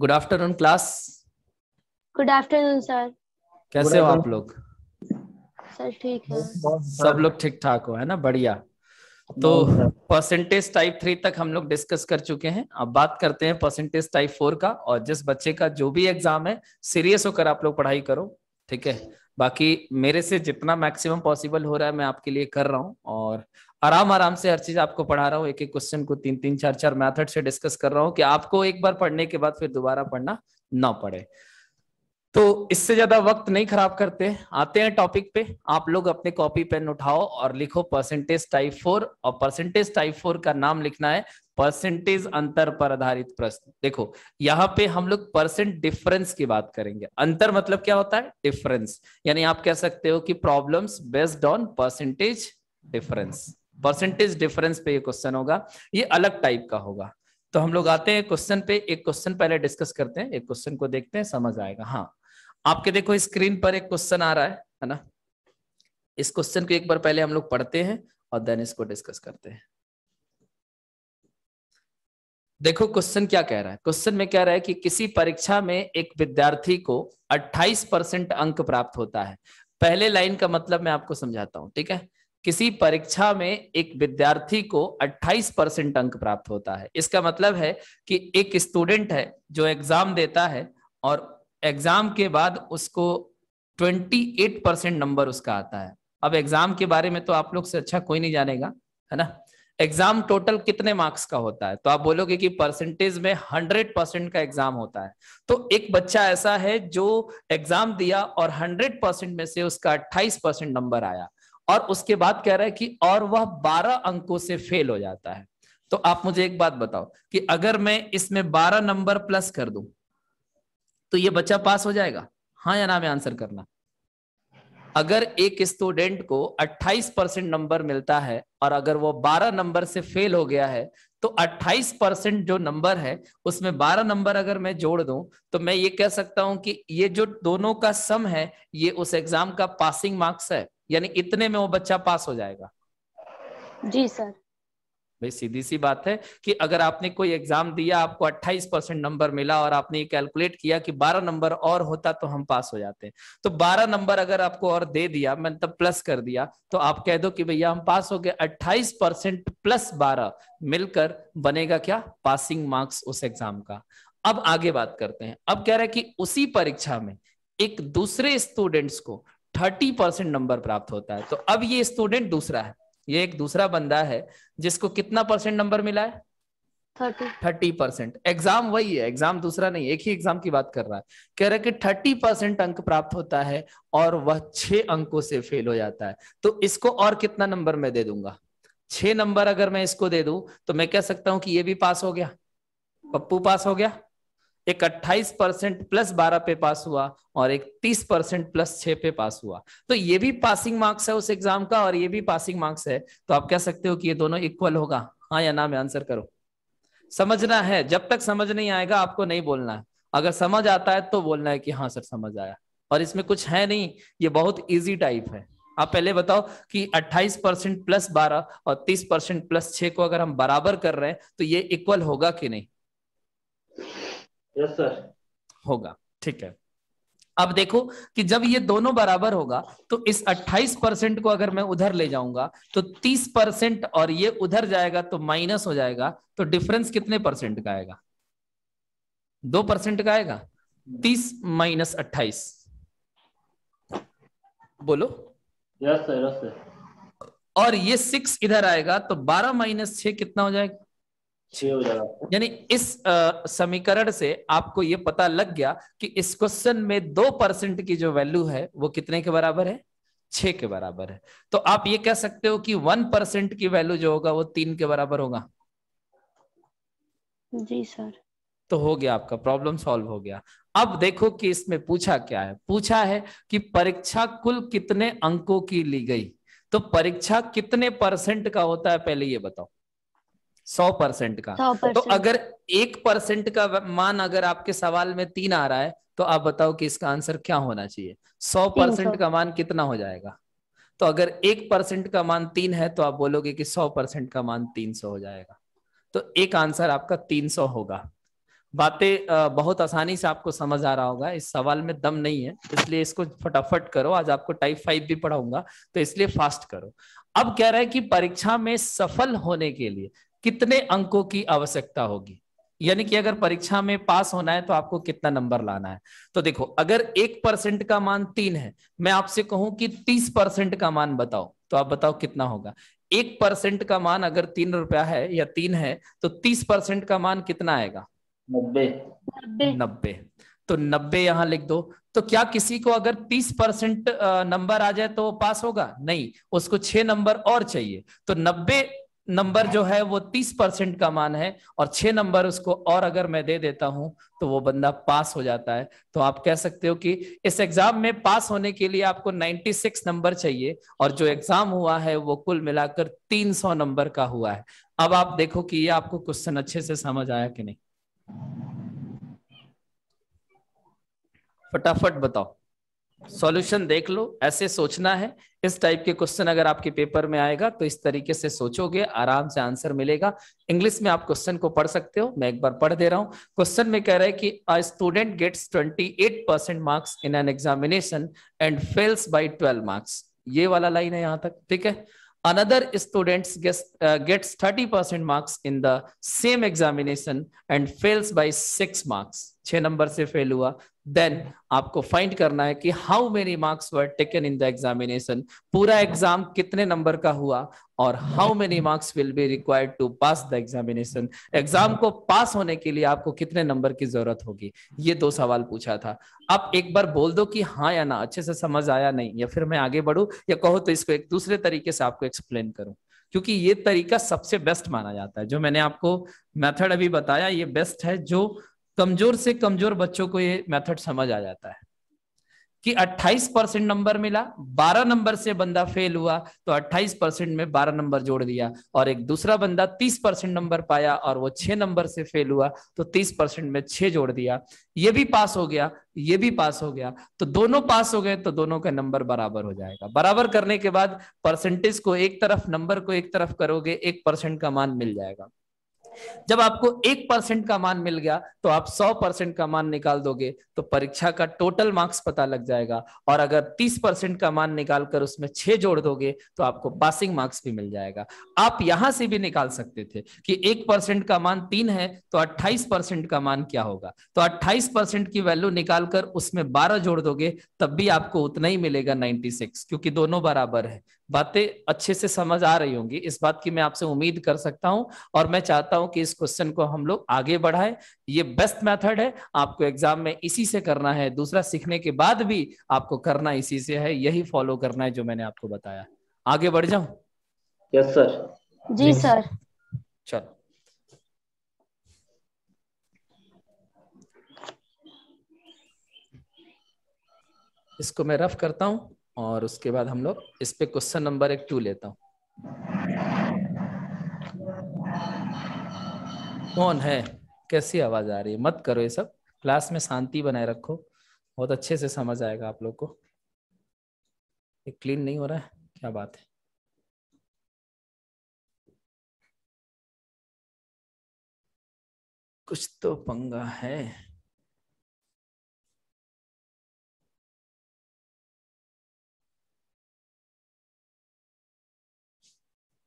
Good afternoon class good afternoon sir कैसे हो आप लोग सर ठीक है सब लोग ठीक ठाक हो है ना बढ़िया तो परसेंटेज टाइप थ्री तक हम लोग डिस्कस कर चुके हैं अब बात करते हैं परसेंटेज टाइप फोर का और जिस बच्चे का जो भी एग्जाम है सीरियस होकर आप लोग पढ़ाई करो ठीक है बाकी मेरे से जितना मैक्सिमम पॉसिबल हो रहा है मैं आपके लिए कर रहा हूँ और आराम आराम से हर चीज आपको पढ़ा रहा हूँ एक एक क्वेश्चन को तीन तीन चार चार मैथड से डिस्कस कर रहा हूँ कि आपको एक बार पढ़ने के बाद फिर दोबारा पढ़ना ना पड़े तो इससे ज्यादा वक्त नहीं खराब करते आते हैं टॉपिक पे आप लोग अपने कॉपी पेन उठाओ और लिखो परसेंटेज टाइप फोर और परसेंटेज टाइप फोर का नाम लिखना है परसेंटेज अंतर पर आधारित प्रश्न देखो यहाँ पे हम लोग परसेंट डिफरेंस की बात करेंगे अंतर मतलब क्या होता है डिफरेंस यानी आप कह सकते हो कि problems based on percentage difference percentage difference पे ये क्वेश्चन होगा ये अलग टाइप का होगा तो हम लोग आते हैं क्वेश्चन पे एक क्वेश्चन पहले डिस्कस करते हैं एक क्वेश्चन को देखते हैं समझ आएगा हाँ आपके देखो स्क्रीन पर एक क्वेश्चन आ रहा है है ना इस क्वेश्चन को एक बार पहले हम लोग पढ़ते हैं और देन इसको डिस्कस करते हैं देखो क्वेश्चन क्या कह रहा है क्वेश्चन में कह रहा है कि किसी परीक्षा में एक विद्यार्थी को 28 परसेंट अंक प्राप्त होता है पहले लाइन का मतलब मैं आपको समझाता हूं ठीक है किसी परीक्षा में एक विद्यार्थी को 28 परसेंट अंक प्राप्त होता है इसका मतलब है कि एक स्टूडेंट है जो एग्जाम देता है और एग्जाम के बाद उसको 28 परसेंट नंबर उसका आता है अब एग्जाम के बारे में तो आप लोग से अच्छा कोई नहीं जानेगा है ना एग्जाम टोटल कितने मार्क्स का होता है तो आप बोलोगे कि परसेंटेज में हंड्रेड परसेंट का एग्जाम होता है तो एक बच्चा ऐसा है जो एग्जाम दिया और हंड्रेड परसेंट में से उसका अट्ठाईस परसेंट नंबर आया और उसके बाद कह रहा है कि और वह बारह अंकों से फेल हो जाता है तो आप मुझे एक बात बताओ कि अगर मैं इसमें बारह नंबर प्लस कर दूं तो ये बच्चा पास हो जाएगा हाँ या ना मैं आंसर करना अगर एक स्टूडेंट को 28 परसेंट नंबर मिलता है और अगर वो 12 नंबर से फेल हो गया है तो 28 परसेंट जो नंबर है उसमें 12 नंबर अगर मैं जोड़ दूं तो मैं ये कह सकता हूं कि ये जो दोनों का सम है ये उस एग्जाम का पासिंग मार्क्स है यानी इतने में वो बच्चा पास हो जाएगा जी सर भाई सीधी सी बात है कि अगर आपने कोई एग्जाम दिया आपको 28 परसेंट नंबर मिला और आपने ये कैलकुलेट किया कि 12 नंबर और होता तो हम पास हो जाते तो 12 नंबर अगर आपको और दे दिया मतलब प्लस कर दिया तो आप कह दो कि भैया हम पास हो गए 28 परसेंट प्लस 12 मिलकर बनेगा क्या पासिंग मार्क्स उस एग्जाम का अब आगे बात करते हैं अब कह रहे हैं कि उसी परीक्षा में एक दूसरे स्टूडेंट्स को थर्टी परसेंट नंबर प्राप्त होता है तो अब ये स्टूडेंट दूसरा है ये एक दूसरा बंदा है जिसको कितना परसेंट नंबर मिला है थर्टी परसेंट एग्जाम वही है एग्जाम दूसरा नहीं एक ही एग्जाम की बात कर रहा है कह रहा है कि थर्टी परसेंट अंक प्राप्त होता है और वह छह अंकों से फेल हो जाता है तो इसको और कितना नंबर मैं दे दूंगा छह नंबर अगर मैं इसको दे दूं तो मैं कह सकता हूं कि ये भी पास हो गया पप्पू पास हो गया एक 28 परसेंट प्लस 12 पे पास हुआ और एक 30 परसेंट प्लस 6 पे पास हुआ तो ये भी पासिंग मार्क्स है उस एग्जाम का और ये भी पासिंग मार्क्स है तो आप कह सकते हो कि ये दोनों इक्वल होगा हाँ या ना मैं आंसर करो समझना है जब तक समझ नहीं आएगा आपको नहीं बोलना है अगर समझ आता है तो बोलना है कि हाँ सर समझ आया और इसमें कुछ है नहीं ये बहुत ईजी टाइप है आप पहले बताओ कि 28 परसेंट प्लस 12 और 30 परसेंट प्लस 6 को अगर हम बराबर कर रहे हैं तो ये इक्वल होगा कि नहीं होगा ठीक है अब देखो कि जब ये दोनों बराबर होगा तो इस 28 परसेंट को अगर मैं उधर ले जाऊंगा तो 30 परसेंट और ये उधर जाएगा तो माइनस हो जाएगा तो डिफरेंस कितने परसेंट का आएगा दो परसेंट का आएगा तीस माइनस अट्ठाईस बोलो यस सर यस सर और ये सिक्स इधर आएगा तो बारह माइनस छ कितना हो जाएगा यानी इस समीकरण से आपको ये पता लग गया कि इस क्वेश्चन में दो परसेंट की जो वैल्यू है वो कितने के बराबर है छ के बराबर है तो आप ये कह सकते हो कि वन परसेंट की वैल्यू जो होगा वो तीन के बराबर होगा जी सर तो हो गया आपका प्रॉब्लम सॉल्व हो गया अब देखो कि इसमें पूछा क्या है पूछा है कि परीक्षा कुल कितने अंकों की ली गई तो परीक्षा कितने परसेंट का होता है पहले ये बताओ सौ परसेंट का 100%. तो अगर एक परसेंट का मान अगर आपके सवाल में तीन आ रहा है तो आप बताओ कि इसका आंसर क्या होना चाहिए सौ परसेंट का मान कितना हो जाएगा तो अगर एक परसेंट का मान तीन है तो आप बोलोगे कि सौ परसेंट का मान तीन सौ हो जाएगा तो एक आंसर आपका तीन सौ होगा बातें बहुत आसानी से आपको समझ आ रहा होगा इस सवाल में दम नहीं है इसलिए इसको फटाफट करो आज आपको टाइप फाइव भी पढ़ाऊंगा तो इसलिए फास्ट करो अब कह रहा है कि परीक्षा में सफल होने के लिए कितने अंकों की आवश्यकता होगी यानी कि अगर परीक्षा में पास होना है तो आपको कितना नंबर लाना है तो देखो अगर एक परसेंट का मान तीन है मैं आपसे कहूं कि तीस परसेंट का मान बताओ तो आप बताओ कितना होगा एक परसेंट का मान अगर तीन रुपया है या तीन है तो तीस परसेंट का मान कितना आएगा नब्बे नब्बे तो नब्बे यहां लिख दो तो क्या किसी को अगर तीस परसेंट नंबर आ जाए तो वो पास होगा नहीं उसको छह नंबर और चाहिए तो नब्बे नंबर जो है वो तीस परसेंट का मान है और छह नंबर उसको और अगर मैं दे देता हूं तो वो बंदा पास हो जाता है तो आप कह सकते हो कि इस एग्जाम में पास होने के लिए आपको सिक्स नंबर चाहिए और जो एग्जाम हुआ है वो कुल मिलाकर तीन सौ नंबर का हुआ है अब आप देखो कि ये आपको क्वेश्चन अच्छे से समझ आया कि नहीं फटाफट बताओ सॉल्यूशन देख लो ऐसे सोचना है इस टाइप के क्वेश्चन अगर आपके पेपर में आएगा तो इस तरीके से सोचोगे आराम से आंसर मिलेगा इंग्लिश में आप क्वेश्चन को पढ़ सकते हो मैं एक बार पढ़ दे रहा हूँ क्वेश्चन में कह रहा है कि a student gets 28 percent marks in an examination and fails by 12 marks ये वाला लाइन है यहाँ तक ठीक है another student gets thirty marks in the same examination and fails by six marks छह नंबर से फेल हुआ देन आपको फाइंड करना है कि how many marks were taken in the examination पूरा एग्जाम कितने नंबर का हुआ और how many marks will be required to pass the examination exam को पास होने के लिए आपको कितने नंबर की जरूरत होगी ये दो सवाल पूछा था आप एक बार बोल दो कि हाँ या ना अच्छे से समझ आया नहीं या फिर मैं आगे बढ़ू या कहो तो इसको एक दूसरे तरीके से आपको एक्सप्लेन करूं क्योंकि ये तरीका सबसे बेस्ट माना जाता है जो मैंने आपको मेथड अभी बताया ये बेस्ट है जो कमजोर से कमजोर बच्चों को ये मेथड समझ आ जाता है कि 28 परसेंट नंबर मिला 12 नंबर से बंदा फेल हुआ तो 28 परसेंट में 12 नंबर जोड़ दिया और एक दूसरा बंदा 30 परसेंट नंबर पाया और वो 6 नंबर से फेल हुआ तो 30 परसेंट में 6 जोड़ दिया ये भी पास हो गया ये भी पास हो गया तो दोनों पास हो गए तो दोनों का नंबर बराबर हो जाएगा बराबर करने के बाद परसेंटेज को एक तरफ नंबर को एक तरफ करोगे एक परसेंट का मान मिल जाएगा जब आपको एक परसेंट का मान मिल गया तो आप सौ परसेंट का मान निकाल दोगे तो परीक्षा का टोटल मार्क्स पता लग जाएगा और अगर तीस परसेंट का मान निकाल कर उसमें छह जोड़ दोगे तो आपको पासिंग मार्क्स भी मिल जाएगा आप यहां से भी निकाल सकते थे कि एक परसेंट का मान तीन है तो अट्ठाईस परसेंट का मान क्या होगा तो अट्ठाईस परसेंट की वैल्यू निकालकर उसमें बारह जोड़ दोगे तब भी आपको उतना ही मिलेगा नाइनटी सिक्स क्योंकि दोनों बराबर है बातें अच्छे से समझ आ रही होंगी इस बात की मैं आपसे उम्मीद कर सकता हूं और मैं चाहता हूं कि इस क्वेश्चन को हम लोग आगे बढ़ाएं ये बेस्ट मेथड है आपको एग्जाम में इसी से करना है दूसरा सीखने के बाद भी आपको करना इसी से है यही फॉलो करना है जो मैंने आपको बताया आगे बढ़ जाऊं यस सर जी सर चलो इसको मैं रफ करता हूं और उसके बाद हम लोग इस पे क्वेश्चन नंबर एक टू लेता हूँ कौन है कैसी आवाज आ रही है मत करो ये सब क्लास में शांति बनाए रखो बहुत अच्छे से समझ आएगा आप लोग को ये क्लीन नहीं हो रहा है क्या बात है कुछ तो पंगा है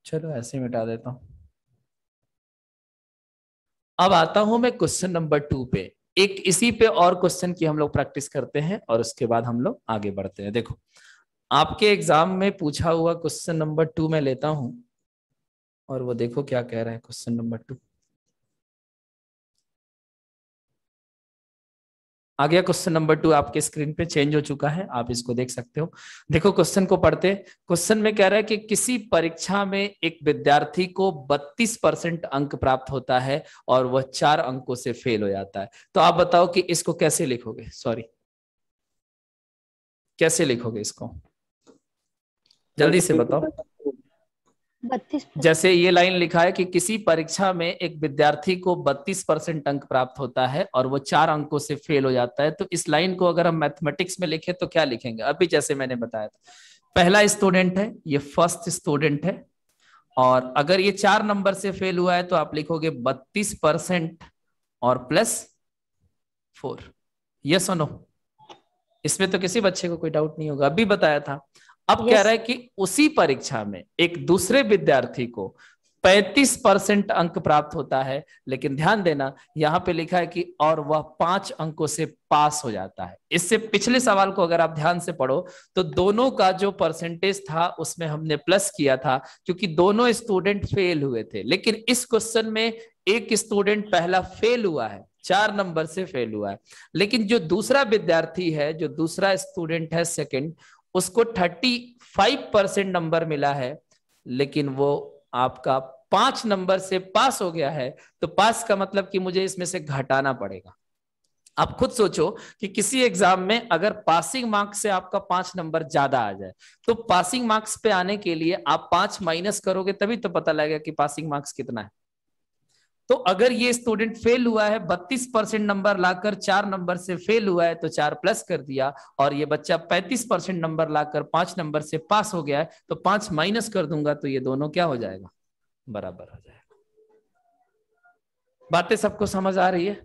चलो ऐसे ही मिटा देता हूं अब आता हूं मैं क्वेश्चन नंबर टू पे एक इसी पे और क्वेश्चन की हम लोग प्रैक्टिस करते हैं और उसके बाद हम लोग आगे बढ़ते हैं देखो आपके एग्जाम में पूछा हुआ क्वेश्चन नंबर टू मैं लेता हूं और वो देखो क्या कह रहा है क्वेश्चन नंबर टू आ गया क्वेश्चन नंबर टू आपके स्क्रीन पे चेंज हो चुका है आप इसको देख सकते हो देखो क्वेश्चन को पढ़ते क्वेश्चन में कह रहा है कि किसी परीक्षा में एक विद्यार्थी को 32 परसेंट अंक प्राप्त होता है और वह चार अंकों से फेल हो जाता है तो आप बताओ कि इसको कैसे लिखोगे सॉरी कैसे लिखोगे इसको जल्दी से बताओ जैसे ये लाइन लिखा है कि किसी परीक्षा में एक विद्यार्थी को 32 परसेंट अंक प्राप्त होता है और वो चार अंकों से फेल हो जाता है तो इस लाइन को अगर हम मैथमेटिक्स में लिखें तो क्या लिखेंगे अभी जैसे मैंने बताया था पहला स्टूडेंट है ये फर्स्ट स्टूडेंट है और अगर ये चार नंबर से फेल हुआ है तो आप लिखोगे बत्तीस परसेंट और प्लस फोर यस और नो इसमें तो किसी बच्चे को कोई डाउट नहीं होगा अभी बताया था अब yes. कह रहा है कि उसी परीक्षा में एक दूसरे विद्यार्थी को 35 परसेंट अंक प्राप्त होता है लेकिन ध्यान देना यहाँ पे लिखा है कि और वह पांच अंकों से पास हो जाता है इससे पिछले सवाल को अगर आप ध्यान से पढ़ो तो दोनों का जो परसेंटेज था उसमें हमने प्लस किया था क्योंकि दोनों स्टूडेंट फेल हुए थे लेकिन इस क्वेश्चन में एक स्टूडेंट पहला फेल हुआ है चार नंबर से फेल हुआ है लेकिन जो दूसरा विद्यार्थी है जो दूसरा स्टूडेंट है सेकंड उसको 35 परसेंट नंबर मिला है लेकिन वो आपका पांच नंबर से पास हो गया है तो पास का मतलब कि मुझे इसमें से घटाना पड़ेगा आप खुद सोचो कि किसी एग्जाम में अगर पासिंग मार्क्स से आपका पांच नंबर ज्यादा आ जाए तो पासिंग मार्क्स पे आने के लिए आप पांच माइनस करोगे तभी तो पता लगेगा कि पासिंग मार्क्स कितना है तो अगर ये स्टूडेंट फेल हुआ है 32 परसेंट नंबर लाकर चार नंबर से फेल हुआ है तो चार प्लस कर दिया और ये बच्चा 35 परसेंट नंबर लाकर पांच नंबर से पास हो गया है तो पांच माइनस कर दूंगा तो ये दोनों क्या हो जाएगा बराबर हो जाएगा बातें सबको समझ आ रही है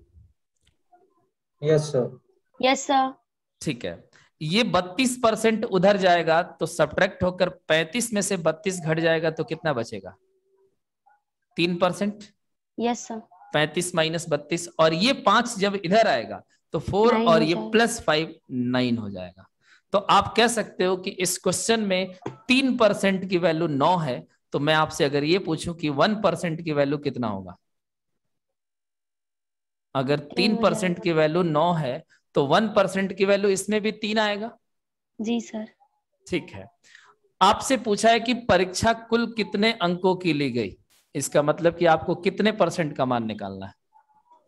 यस सर यस सर ठीक है ये 32 परसेंट उधर जाएगा तो सब्ट्रैक्ट होकर 35 में से 32 घट जाएगा तो कितना बचेगा तीन परसेंट यस पैंतीस माइनस बत्तीस और ये पांच जब इधर आएगा तो फोर और ये प्लस फाइव नाइन हो जाएगा तो आप कह सकते हो कि इस क्वेश्चन में तीन परसेंट की वैल्यू नौ है तो मैं आपसे अगर ये पूछूं कि वन परसेंट की वैल्यू कितना होगा अगर तीन परसेंट की वैल्यू नौ है तो वन परसेंट की वैल्यू इसमें भी तीन आएगा जी सर ठीक है आपसे पूछा है कि परीक्षा कुल कितने अंकों की ली गई इसका मतलब कि आपको कितने परसेंट का मान निकालना है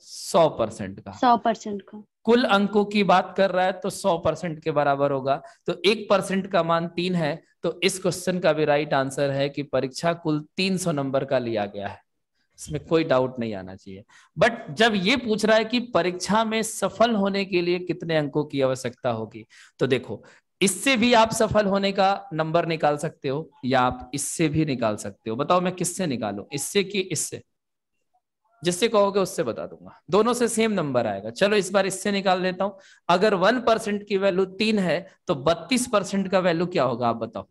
सौ परसेंट का सौ परसेंट का कुल अंकों की बात कर रहा है तो सौ परसेंट के बराबर होगा तो एक परसेंट का मान तीन है तो इस क्वेश्चन का भी राइट आंसर है कि परीक्षा कुल तीन सौ नंबर का लिया गया है इसमें कोई डाउट नहीं आना चाहिए बट जब ये पूछ रहा है कि परीक्षा में सफल होने के लिए कितने अंकों की आवश्यकता होगी तो देखो इससे भी आप सफल होने का नंबर निकाल सकते हो या आप इससे भी निकाल सकते हो बताओ मैं किससे निकालू इससे कि इससे जिससे कहोगे उससे बता दूंगा दोनों से सेम नंबर आएगा चलो इस बार इससे निकाल लेता हूं अगर वन परसेंट की वैल्यू तीन है तो बत्तीस परसेंट का वैल्यू क्या होगा आप बताओ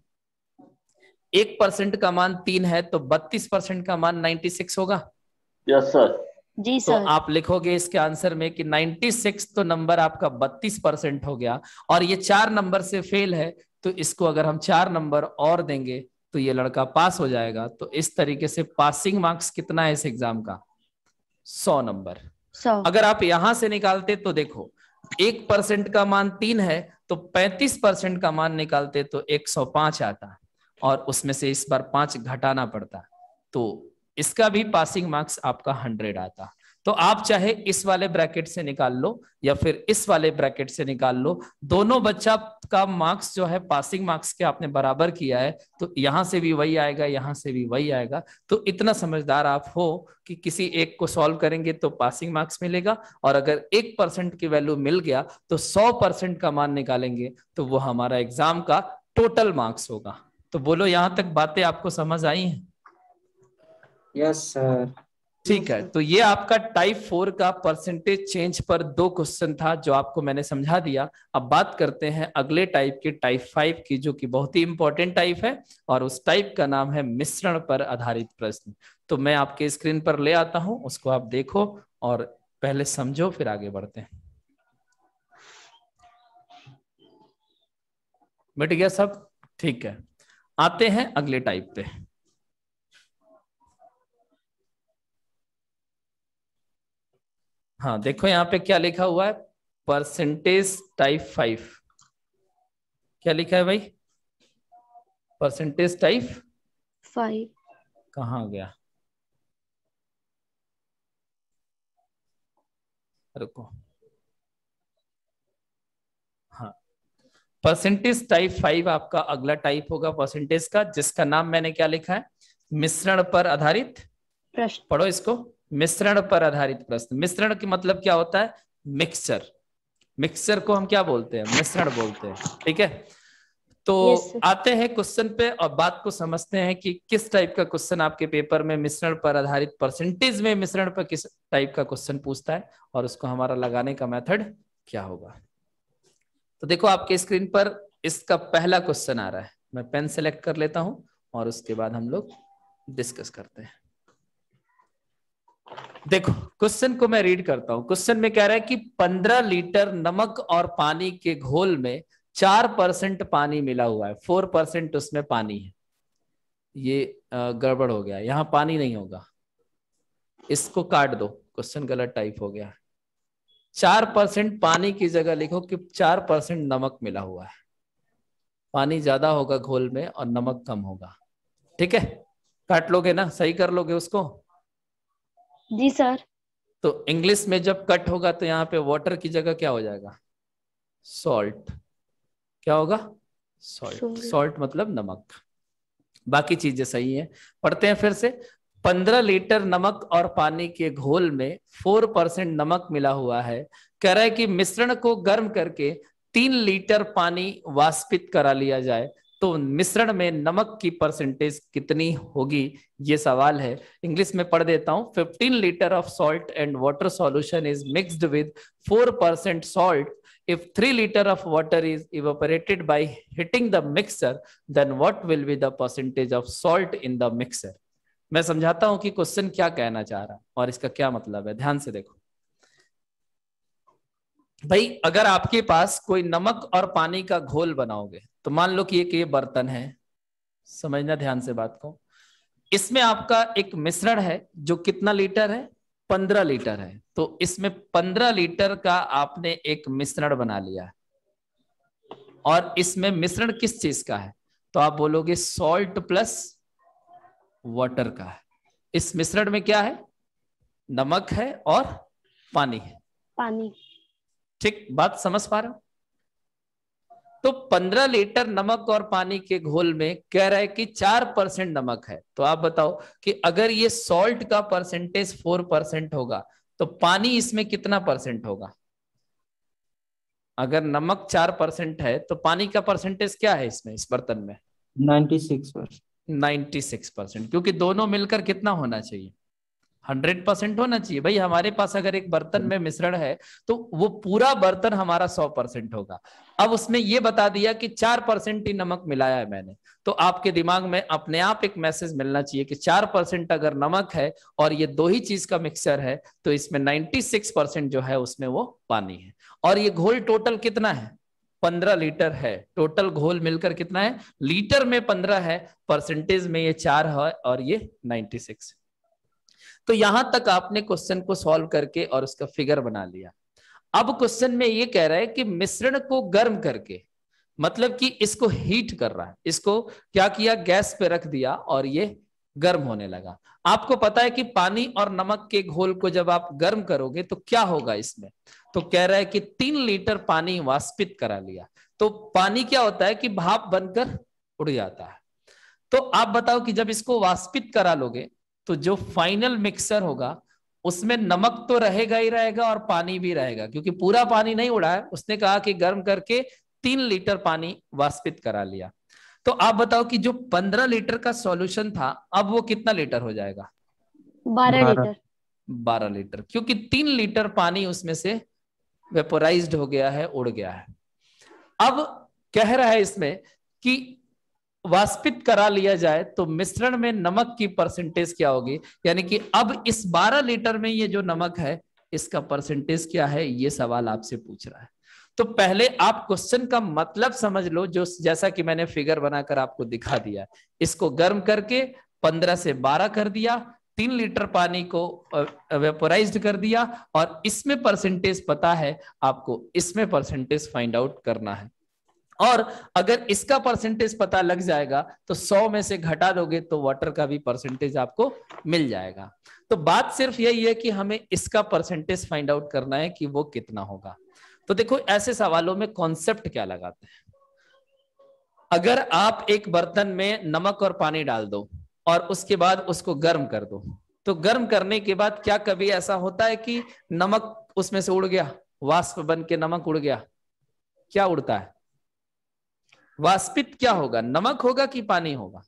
एक परसेंट का मान तीन है तो बत्तीस परसेंट का मान नाइन्टी सिक्स होगा यस yes, सर जी तो सर तो आप लिखोगे इसके आंसर में कि 96 तो नंबर आपका 32 परसेंट हो गया और ये चार नंबर से फेल है तो इसको अगर हम चार नंबर और देंगे तो ये लड़का पास हो जाएगा तो इस तरीके से पासिंग मार्क्स कितना है इस एग्जाम का सौ नंबर सौ अगर आप यहां से निकालते तो देखो एक परसेंट का मान तीन है तो पैंतीस परसेंट का मान निकालते तो एक सौ पांच आता और उसमें से इस बार पांच घटाना पड़ता तो इसका भी पासिंग मार्क्स आपका हंड्रेड आता तो आप चाहे इस वाले ब्रैकेट से निकाल लो या फिर इस वाले ब्रैकेट से निकाल लो दोनों बच्चा का मार्क्स जो है पासिंग मार्क्स के आपने बराबर किया है तो यहां से भी वही आएगा यहां से भी वही आएगा तो इतना समझदार आप हो कि किसी एक को सॉल्व करेंगे तो पासिंग मार्क्स मिलेगा और अगर एक परसेंट की वैल्यू मिल गया तो सौ परसेंट का मान निकालेंगे तो वो हमारा एग्जाम का टोटल मार्क्स होगा तो बोलो यहां तक बातें आपको समझ आई हैं यस सर ठीक है तो ये आपका टाइप फोर का परसेंटेज चेंज पर दो क्वेश्चन था जो आपको मैंने समझा दिया अब बात करते हैं अगले टाइप के टाइप फाइव की जो कि बहुत ही इंपॉर्टेंट टाइप है और उस टाइप का नाम है मिश्रण पर आधारित प्रश्न तो मैं आपके स्क्रीन पर ले आता हूं उसको आप देखो और पहले समझो फिर आगे बढ़ते हैं बैठ गया सब ठीक है आते हैं अगले टाइप पे हाँ देखो यहाँ पे क्या लिखा हुआ है परसेंटेज टाइप फाइव क्या लिखा है भाई परसेंटेज टाइप फाइव कहा गया रुको हाँ परसेंटेज टाइप फाइव आपका अगला टाइप होगा परसेंटेज का जिसका नाम मैंने क्या लिखा है मिश्रण पर आधारित प्रश्न पढ़ो इसको मिश्रण पर आधारित प्रश्न मिश्रण की मतलब क्या होता है मिक्सचर मिक्सचर को हम क्या बोलते हैं मिश्रण बोलते हैं ठीक है तो yes, आते हैं क्वेश्चन पे और बात को समझते हैं कि किस टाइप का क्वेश्चन आपके पेपर में मिश्रण पर आधारित परसेंटेज में मिश्रण पर किस टाइप का क्वेश्चन पूछता है और उसको हमारा लगाने का मेथड क्या होगा तो देखो आपके स्क्रीन पर इसका पहला क्वेश्चन आ रहा है मैं पेन सेलेक्ट कर लेता हूं और उसके बाद हम लोग डिस्कस करते हैं देखो क्वेश्चन को मैं रीड करता हूं क्वेश्चन में कह रहा है कि पंद्रह लीटर नमक और पानी के घोल में चार परसेंट पानी मिला हुआ है फोर परसेंट उसमें पानी है ये गड़बड़ हो गया यहाँ पानी नहीं होगा इसको काट दो क्वेश्चन गलत टाइप हो गया चार परसेंट पानी की जगह लिखो कि चार परसेंट नमक मिला हुआ है पानी ज्यादा होगा घोल में और नमक कम होगा ठीक है काट लोगे ना सही कर लोगे उसको जी सर तो इंग्लिश में जब कट होगा तो यहाँ पे वाटर की जगह क्या हो जाएगा सॉल्ट क्या होगा सॉल्ट सॉल्ट मतलब नमक बाकी चीजें सही है पढ़ते हैं फिर से पंद्रह लीटर नमक और पानी के घोल में फोर परसेंट नमक मिला हुआ है कह रहा है कि मिश्रण को गर्म करके तीन लीटर पानी वास्पित करा लिया जाए तो मिश्रण में नमक की परसेंटेज कितनी होगी ये सवाल है इंग्लिश में पढ़ देता हूं fifteen litre of salt and water solution is mixed with four percent salt if three liter of water is evaporated by hitting the mixer then what will be the percentage of salt in the mixer मैं समझाता हूं कि question क्या कहना चाह रहा और इसका क्या मतलब है ध्यान से देखो भाई अगर आपके पास कोई नमक और पानी का घोल बनाओगे तो मान लो कि एक ये बर्तन है समझना ध्यान से बात को इसमें आपका एक मिश्रण है जो कितना लीटर है पंद्रह लीटर है तो इसमें पंद्रह लीटर का आपने एक मिश्रण बना लिया और इसमें मिश्रण किस चीज का है तो आप बोलोगे सॉल्ट प्लस वाटर का है इस मिश्रण में क्या है नमक है और पानी है पानी ठीक बात समझ पा रहे हो तो 15 लीटर नमक और पानी के घोल में कह रहा है कि 4 परसेंट नमक है तो आप बताओ कि अगर ये सॉल्ट का परसेंटेज 4 परसेंट होगा तो पानी इसमें कितना परसेंट होगा अगर नमक 4 परसेंट है तो पानी का परसेंटेज क्या है इसमें इस बर्तन में 96 परसेंट सिक्स परसेंट क्योंकि दोनों मिलकर कितना होना चाहिए हंड्रेड परसेंट होना चाहिए भाई हमारे पास अगर एक बर्तन में मिश्रण है तो वो पूरा बर्तन हमारा सौ परसेंट होगा अब उसमें ये बता दिया कि चार परसेंट ही नमक मिलाया है मैंने तो आपके दिमाग में अपने आप एक मैसेज मिलना चाहिए कि चार परसेंट अगर नमक है और ये दो ही चीज का मिक्सर है तो इसमें नाइन्टी सिक्स परसेंट जो है उसमें वो पानी है और ये घोल टोटल कितना है पंद्रह लीटर है टोटल घोल मिलकर कितना है लीटर में पंद्रह है परसेंटेज में ये चार है और ये नाइन्टी सिक्स है तो यहां तक आपने क्वेश्चन को सॉल्व करके और उसका फिगर बना लिया अब क्वेश्चन में ये कह रहा है कि मिश्रण को गर्म करके मतलब कि इसको हीट कर रहा है इसको क्या किया गैस पे रख दिया और ये गर्म होने लगा आपको पता है कि पानी और नमक के घोल को जब आप गर्म करोगे तो क्या होगा इसमें तो कह रहा है कि तीन लीटर पानी वाष्पित करा लिया तो पानी क्या होता है कि भाप बनकर उड़ जाता है तो आप बताओ कि जब इसको वाष्पित करा लोगे तो जो फाइनल मिक्सर होगा उसमें नमक तो रहेगा ही रहेगा और पानी भी रहेगा क्योंकि पूरा पानी नहीं उड़ा है उसने कहा कि गर्म करके तीन लीटर पानी वास्पित करा लिया तो आप बताओ कि जो पंद्रह लीटर का सॉल्यूशन था अब वो कितना लीटर हो जाएगा बारह लीटर बारह लीटर क्योंकि तीन लीटर पानी उसमें से वेपोराइज हो गया है उड़ गया है अब कह रहा है इसमें कि वास्पित करा लिया जाए तो मिश्रण में नमक की परसेंटेज क्या होगी यानी कि अब इस 12 लीटर में ये जो नमक है इसका परसेंटेज क्या है ये सवाल आपसे पूछ रहा है तो पहले आप क्वेश्चन का मतलब समझ लो जो जैसा कि मैंने फिगर बनाकर आपको दिखा दिया इसको गर्म करके 15 से 12 कर दिया तीन लीटर पानी को वेपोराइज कर दिया और इसमें परसेंटेज पता है आपको इसमें परसेंटेज फाइंड आउट करना है और अगर इसका परसेंटेज पता लग जाएगा तो 100 में से घटा दोगे तो वाटर का भी परसेंटेज आपको मिल जाएगा तो बात सिर्फ यही है कि हमें इसका परसेंटेज फाइंड आउट करना है कि वो कितना होगा तो देखो ऐसे सवालों में कॉन्सेप्ट क्या लगाते हैं अगर आप एक बर्तन में नमक और पानी डाल दो और उसके बाद उसको गर्म कर दो तो गर्म करने के बाद क्या कभी ऐसा होता है कि नमक उसमें से उड़ गया वाष्प बन के नमक उड़ गया क्या उड़ता है वास्पित क्या होगा नमक होगा कि पानी होगा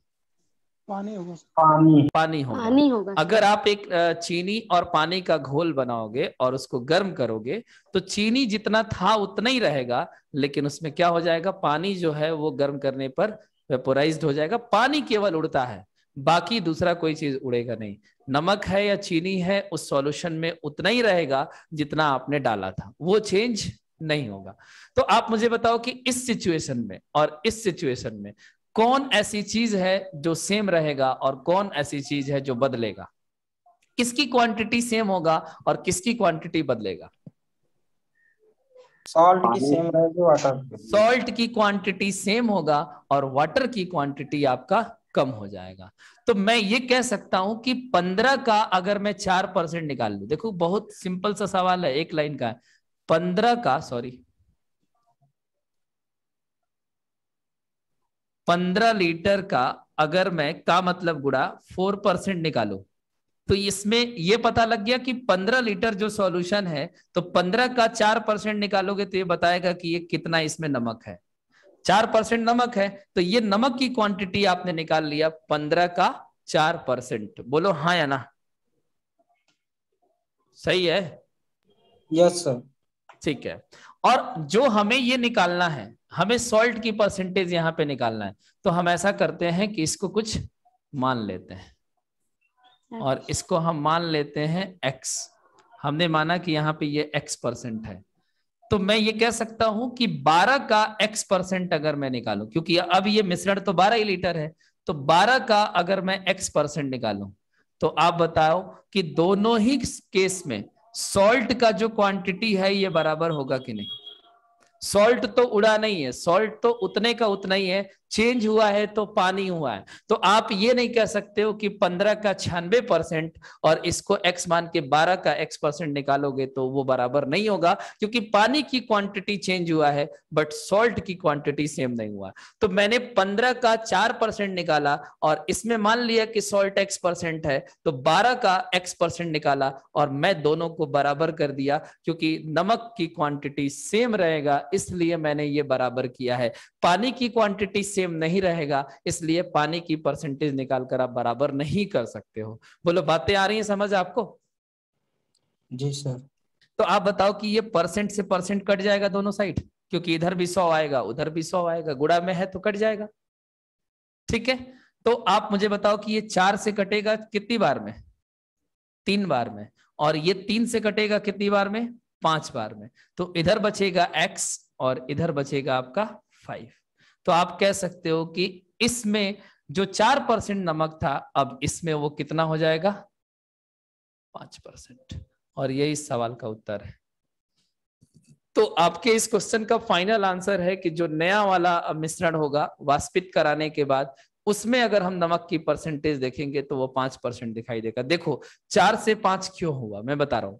पानी होगा पानी पानी होगा पानी होगा अगर आप एक चीनी और पानी का घोल बनाओगे और उसको गर्म करोगे तो चीनी जितना था उतना ही रहेगा लेकिन उसमें क्या हो जाएगा पानी जो है वो गर्म करने पर वेपोराइज हो जाएगा पानी केवल उड़ता है बाकी दूसरा कोई चीज उड़ेगा नहीं नमक है या चीनी है उस सॉल्यूशन में उतना ही रहेगा जितना आपने डाला था वो चेंज नहीं होगा तो आप मुझे बताओ कि इस सिचुएशन में और इस सिचुएशन में कौन ऐसी चीज है जो सेम रहेगा और कौन ऐसी चीज है जो बदलेगा किसकी क्वांटिटी सेम होगा और किसकी क्वांटिटी बदलेगा सॉल्ट की सेम रहेगी वाटर सॉल्ट की क्वांटिटी सेम होगा और वाटर की क्वांटिटी आपका कम हो जाएगा तो मैं ये कह सकता हूं कि पंद्रह का अगर मैं चार परसेंट निकाल लू देखो बहुत सिंपल सा सवाल है एक लाइन का है पंद्रह का सॉरी पंद्रह लीटर का अगर मैं का मतलब गुड़ा फोर परसेंट निकालू तो इसमें यह पता लग गया कि पंद्रह लीटर जो सॉल्यूशन है तो पंद्रह का चार परसेंट निकालोगे तो ये बताएगा कि ये कितना इसमें नमक है चार परसेंट नमक है तो ये नमक की क्वांटिटी आपने निकाल लिया पंद्रह का चार परसेंट बोलो हाँ या ना सही है यस yes, सर ठीक है और जो हमें ये निकालना है हमें सॉल्ट की परसेंटेज यहां पे निकालना है तो हम ऐसा करते हैं कि इसको कुछ मान लेते हैं और इसको हम मान लेते हैं एक्स हमने माना कि यहाँ पे ये एक्स परसेंट है तो मैं ये कह सकता हूं कि 12 का x परसेंट अगर मैं निकालू क्योंकि अब ये मिश्रण तो 12 ही लीटर है तो 12 का अगर मैं x परसेंट निकालू तो आप बताओ कि दोनों ही केस में सॉल्ट का जो क्वांटिटी है ये बराबर होगा कि नहीं सॉल्ट तो उड़ा नहीं है सॉल्ट तो उतने का उतना ही है चेंज हुआ है तो पानी हुआ है तो आप ये नहीं कह सकते हो कि पंद्रह का छियानवे परसेंट और इसको एक्स मान के बारह का एक्स परसेंट निकालोगे तो वो बराबर नहीं होगा क्योंकि पानी की क्वांटिटी चेंज हुआ है बट सॉल्ट की क्वांटिटी सेम नहीं हुआ तो मैंने पंद्रह का चार परसेंट निकाला और इसमें मान लिया कि सॉल्ट एक्स परसेंट है तो बारह का एक्स परसेंट निकाला और मैं दोनों को बराबर कर दिया क्योंकि नमक की क्वांटिटी सेम रहेगा इसलिए मैंने ये बराबर किया है पानी की क्वांटिटी सेम नहीं रहेगा इसलिए पानी की परसेंटेज निकालकर आप बराबर नहीं कर सकते हो बोलो बातें आ रही हैं समझ आपको जी सर तो आप बताओ कि ये परसेंट से परसेंट कट जाएगा दोनों साइड क्योंकि इधर भी सौ आएगा उधर भी सौ आएगा गुड़ा में है तो कट जाएगा ठीक है तो आप मुझे बताओ कि ये चार से कटेगा कितनी बार में तीन बार में और ये तीन से कटेगा कितनी बार में पांच बार में तो इधर बचेगा एक्स और इधर बचेगा आपका फाइव तो आप कह सकते हो कि इसमें जो चार परसेंट नमक था अब इसमें वो कितना हो जाएगा पांच परसेंट और ये इस सवाल का उत्तर है तो आपके इस क्वेश्चन का फाइनल आंसर है कि जो नया वाला मिश्रण होगा वास्पित कराने के बाद उसमें अगर हम नमक की परसेंटेज देखेंगे तो वो पांच परसेंट दिखाई देगा देखो चार से पांच क्यों हुआ मैं बता रहा हूं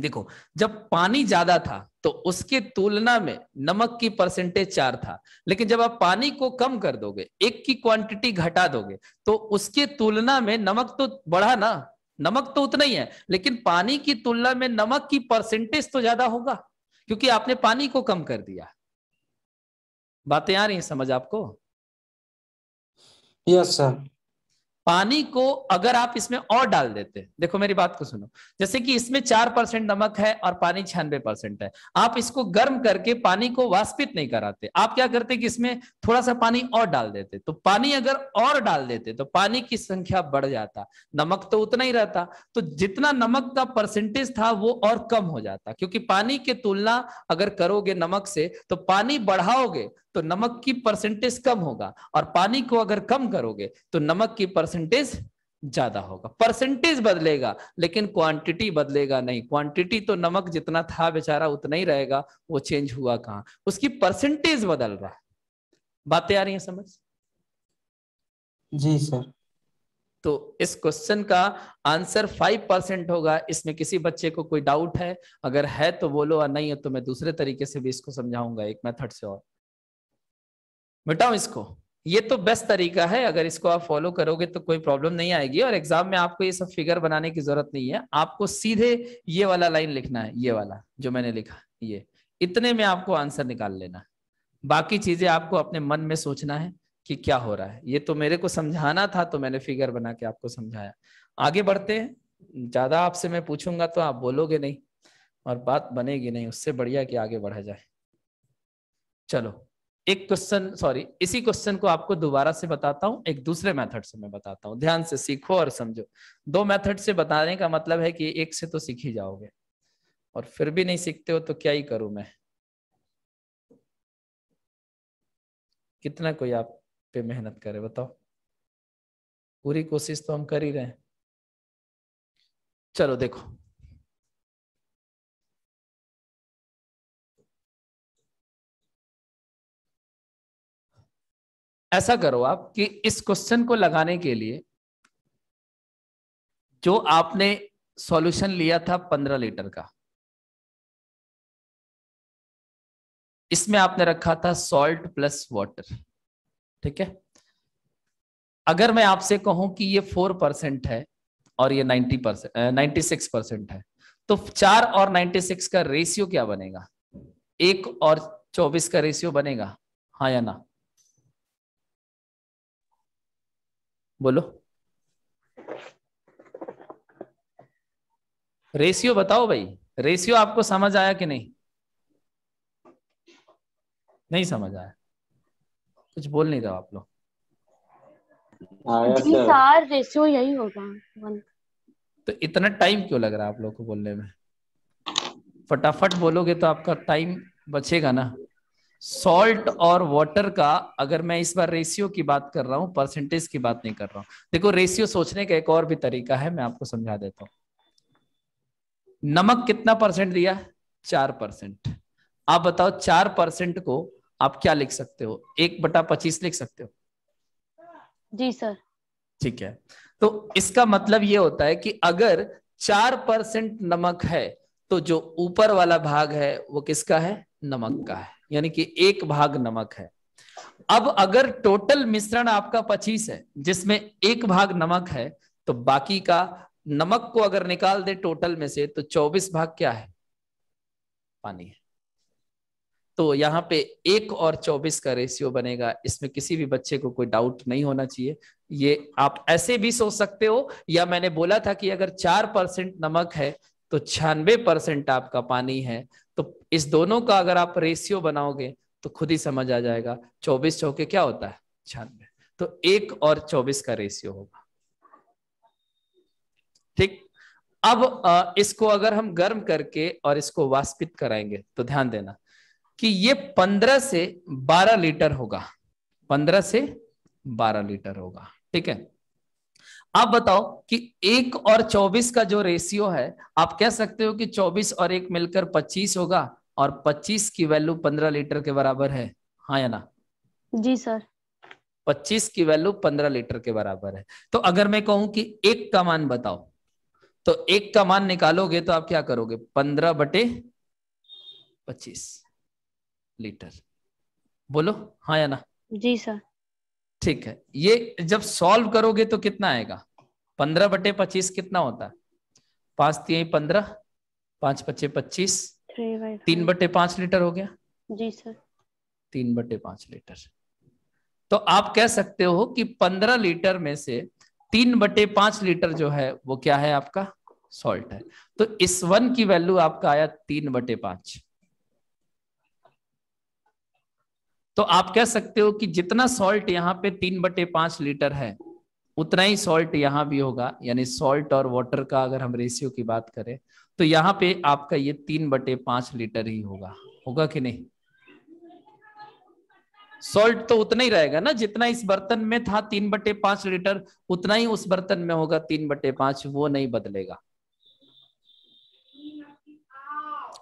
देखो जब पानी ज्यादा था तो उसके तुलना में नमक की परसेंटेज चार था लेकिन जब आप पानी को कम कर दोगे एक की क्वांटिटी घटा दोगे तो उसके तुलना में नमक तो बढ़ा ना नमक तो उतना ही है लेकिन पानी की तुलना में नमक की परसेंटेज तो ज्यादा होगा क्योंकि आपने पानी को कम कर दिया बातें आ रही है समझ आपको यस yes, सर पानी को अगर आप इसमें और डाल देते देखो मेरी बात को सुनो जैसे कि इसमें चार परसेंट नमक है और पानी छियानवे परसेंट है आप इसको गर्म करके पानी को वास्पित नहीं कराते आप क्या करते कि इसमें थोड़ा सा पानी और डाल देते तो पानी अगर और डाल देते तो पानी की संख्या बढ़ जाता नमक तो उतना ही रहता तो जितना नमक का परसेंटेज था वो और कम हो जाता क्योंकि पानी की तुलना अगर करोगे नमक से तो पानी बढ़ाओगे तो नमक की परसेंटेज कम होगा और पानी को अगर कम करोगे तो नमक की परसेंटेज ज्यादा होगा परसेंटेज बदलेगा लेकिन क्वांटिटी बदलेगा नहीं क्वांटिटी तो नमक जितना था बेचारा उतना ही रहेगा वो चेंज हुआ कहां उसकी परसेंटेज बदल रहा है बातें आ रही हैं समझ जी सर तो इस क्वेश्चन का आंसर फाइव परसेंट होगा इसमें किसी बच्चे को कोई डाउट है अगर है तो बोलो और नहीं है तो मैं दूसरे तरीके से भी इसको समझाऊंगा एक मेथड से और मिटाओ इसको ये तो बेस्ट तरीका है अगर इसको आप फॉलो करोगे तो कोई प्रॉब्लम नहीं आएगी और एग्जाम में आपको ये सब फिगर बनाने की जरूरत नहीं है आपको सीधे ये वाला लाइन लिखना है ये वाला जो मैंने लिखा ये इतने में आपको आंसर निकाल लेना बाकी चीजें आपको अपने मन में सोचना है कि क्या हो रहा है ये तो मेरे को समझाना था तो मैंने फिगर बना के आपको समझाया आगे बढ़ते हैं ज्यादा आपसे मैं पूछूंगा तो आप बोलोगे नहीं और बात बनेगी नहीं उससे बढ़िया कि आगे बढ़ा जाए चलो एक क्वेश्चन सॉरी इसी क्वेश्चन को आपको दोबारा से बताता हूँ एक दूसरे मेथड से मैं बताता हूँ ध्यान से सीखो और समझो दो मेथड से बताने का मतलब है कि एक से तो सीख ही जाओगे और फिर भी नहीं सीखते हो तो क्या ही करूं मैं कितना कोई आप पे मेहनत करे बताओ पूरी कोशिश तो हम कर ही रहे चलो देखो ऐसा करो आप कि इस क्वेश्चन को लगाने के लिए जो आपने सॉल्यूशन लिया था पंद्रह लीटर का इसमें आपने रखा था सॉल्ट प्लस वाटर ठीक है अगर मैं आपसे कहूं कि ये फोर परसेंट है और ये ninety percent ninety six percent है तो चार और नाइन्टी सिक्स का रेशियो क्या बनेगा एक और चौबीस का रेशियो बनेगा हाँ या ना बोलो रेशियो बताओ भाई रेशियो आपको समझ आया कि नहीं नहीं समझ आया कुछ बोल नहीं रहे आप लोग रेशियो यही होगा तो इतना टाइम क्यों लग रहा है आप लोग को बोलने में फटाफट बोलोगे तो आपका टाइम बचेगा ना सॉल्ट और वाटर का अगर मैं इस बार रेशियो की बात कर रहा हूं परसेंटेज की बात नहीं कर रहा हूं देखो रेशियो सोचने का एक और भी तरीका है मैं आपको समझा देता हूं नमक कितना परसेंट दिया चार परसेंट आप बताओ चार परसेंट को आप क्या लिख सकते हो एक बटा पच्चीस लिख सकते हो जी सर ठीक है तो इसका मतलब ये होता है कि अगर चार परसेंट नमक है तो जो ऊपर वाला भाग है वो किसका है नमक का है यानी कि एक भाग नमक है अब अगर टोटल मिश्रण आपका 25 है जिसमें एक भाग नमक है तो बाकी का नमक को अगर निकाल दे टोटल में से तो 24 भाग क्या है पानी है तो यहाँ पे एक और 24 का रेशियो बनेगा इसमें किसी भी बच्चे को कोई डाउट नहीं होना चाहिए ये आप ऐसे भी सोच सकते हो या मैंने बोला था कि अगर चार परसेंट नमक है तो छियानवे परसेंट आपका पानी है इस दोनों का अगर आप रेशियो बनाओगे तो खुद ही समझ आ जाएगा चौबीस चौके क्या होता है छियानवे तो एक और चौबीस का रेशियो होगा ठीक अब इसको अगर हम गर्म करके और इसको वास्पित कराएंगे तो ध्यान देना कि ये पंद्रह से बारह लीटर होगा पंद्रह से बारह लीटर होगा ठीक है आप बताओ कि एक और चौबीस का जो रेशियो है आप कह सकते हो कि चौबीस और एक मिलकर पच्चीस होगा और 25 की वैल्यू 15 लीटर के बराबर है हाँ या ना जी सर 25 की वैल्यू 15 लीटर के बराबर है तो अगर मैं कहूं कि एक का मान बताओ तो एक का मान निकालोगे तो आप क्या करोगे 15 बटे 25 लीटर बोलो हाँ या ना जी सर ठीक है ये जब सॉल्व करोगे तो कितना आएगा पंद्रह बटे पच्चीस कितना होता है पांच तीन पंद्रह पांच पच्चे पच्चीस तीन बटे पांच लीटर हो गया जी सर तीन बटे पांच लीटर तो आप कह सकते हो कि पंद्रह लीटर में से तीन बटे पांच लीटर जो है वो क्या है आपका सॉल्ट है तो इस वन की वैल्यू आपका आया तीन बटे पांच तो आप कह सकते हो कि जितना सॉल्ट यहाँ पे तीन बटे पांच लीटर है उतना ही सॉल्ट यहां भी होगा यानी सॉल्ट और वाटर का अगर हम रेशियो की बात करें तो यहाँ पे आपका ये तीन बटे पांच लीटर ही होगा होगा कि नहीं सॉल्ट तो उतना ही रहेगा ना जितना इस बर्तन में था तीन बटे पांच लीटर उतना ही उस बर्तन में होगा तीन बटे पांच वो नहीं बदलेगा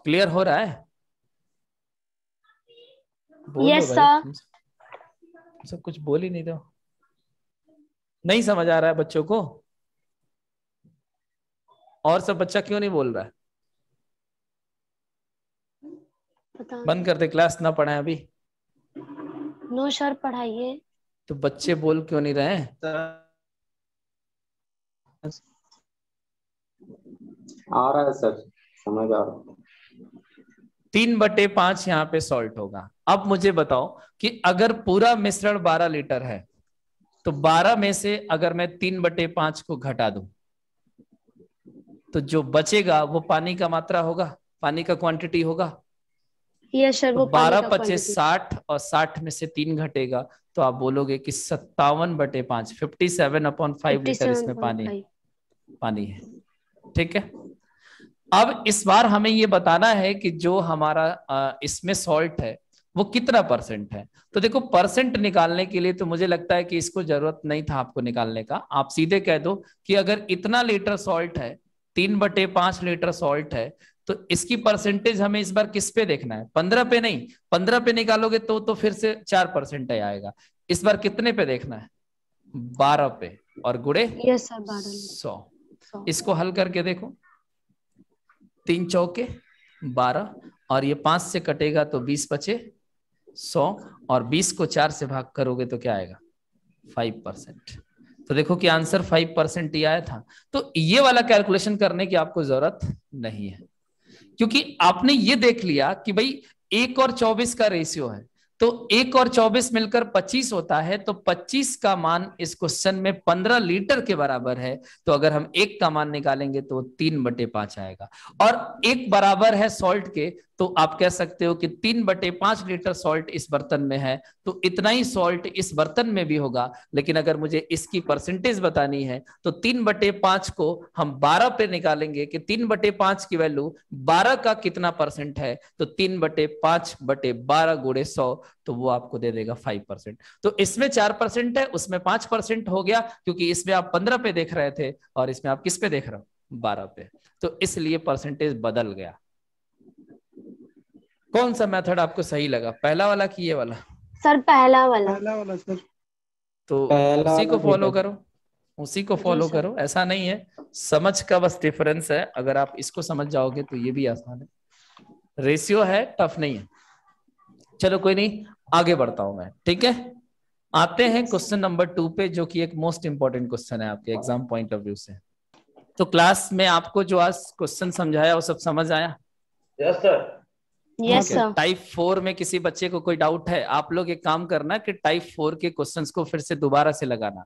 क्लियर हो रहा है यस सर सब कुछ बोल ही नहीं दो नहीं समझ आ रहा है बच्चों को और सब बच्चा क्यों नहीं बोल रहा है बंद कर दे क्लास ना पढ़ाए अभी नो सर पढ़ाइए तो बच्चे बोल क्यों नहीं रहे आ रहा है सर समझ आ रहा तीन बटे पांच यहाँ पे सॉल्ट होगा अब मुझे बताओ कि अगर पूरा मिश्रण बारह लीटर है तो बारह में से अगर मैं तीन बटे पांच को घटा दू तो जो बचेगा वो पानी का मात्रा होगा पानी का क्वांटिटी होगा यस सर वो बारह पच्चीस साठ और साठ में से तीन घटेगा तो आप बोलोगे कि सत्तावन बटे पांच fifty seven upon five litre इसमें पानी पानी है ठीक है अब इस बार हमें ये बताना है कि जो हमारा इसमें सॉल्ट है वो कितना परसेंट है तो देखो परसेंट निकालने के लिए तो मुझे लगता है कि इसको जरूरत नहीं था आपको निकालने का आप सीधे कह दो कि अगर इतना लीटर सॉल्ट है तीन बटे पांच लीटर सॉल्ट है तो इसकी परसेंटेज हमें इस बार किस पे देखना है पंद्रह पे नहीं पंद्रह पे निकालोगे तो तो फिर से चार परसेंट आएगा इस बार कितने पे देखना है बारह पे और गुड़े yes, सौ इसको हल करके देखो तीन चौके बारह और ये पांच से कटेगा तो बीस बचे सौ और बीस को चार से भाग करोगे तो क्या आएगा फाइव परसेंट तो देखो कि आंसर फाइव परसेंट ही आया था तो ये वाला कैलकुलेशन करने की आपको जरूरत नहीं है क्योंकि आपने ये देख लिया कि भाई एक और चौबीस का रेशियो है तो एक और चौबीस मिलकर पच्चीस होता है तो पच्चीस का मान इस क्वेश्चन में पंद्रह लीटर के बराबर है तो अगर हम एक का मान निकालेंगे तो तीन बटे पांच आएगा और एक बराबर है सॉल्ट के तो आप कह सकते हो कि तीन बटे पांच लीटर सॉल्ट इस बर्तन में है तो इतना ही सॉल्ट इस बर्तन में भी होगा लेकिन अगर मुझे इसकी परसेंटेज बतानी है तो तीन बटे पांच को हम बारह पे निकालेंगे कि तीन बटे पांच की वैल्यू बारह का कितना परसेंट है तो तीन बटे पांच बटे बारह गुड़े सौ तो वो आपको दे देगा फाइव परसेंट तो इसमें चार परसेंट है उसमें पांच परसेंट हो गया क्योंकि इसमें आप पंद्रह पे देख रहे थे और इसमें आप किस पे देख रहे हो बारह पे तो इसलिए परसेंटेज बदल गया कौन सा मेथड आपको सही लगा पहला वाला कि ये वाला सर पहला वाला पहला वाला सर तो उसी को फॉलो करो उसी को फॉलो अच्छा। करो ऐसा नहीं है समझ का बस डिफरेंस है अगर आप इसको समझ जाओगे तो ये भी आसान है रेशियो है टफ नहीं है चलो कोई नहीं आगे बढ़ता हूं मैं ठीक है आते हैं क्वेश्चन नंबर टू पे जो कि एक मोस्ट इंपॉर्टेंट क्वेश्चन है आपके एग्जाम पॉइंट ऑफ व्यू से तो क्लास में आपको जो आज क्वेश्चन समझाया वो सब समझ आया yes sir yes sir type four में किसी बच्चे को कोई डाउट है आप लोग एक काम करना कि टाइप फोर के क्वेश्चंस को फिर से दोबारा से लगाना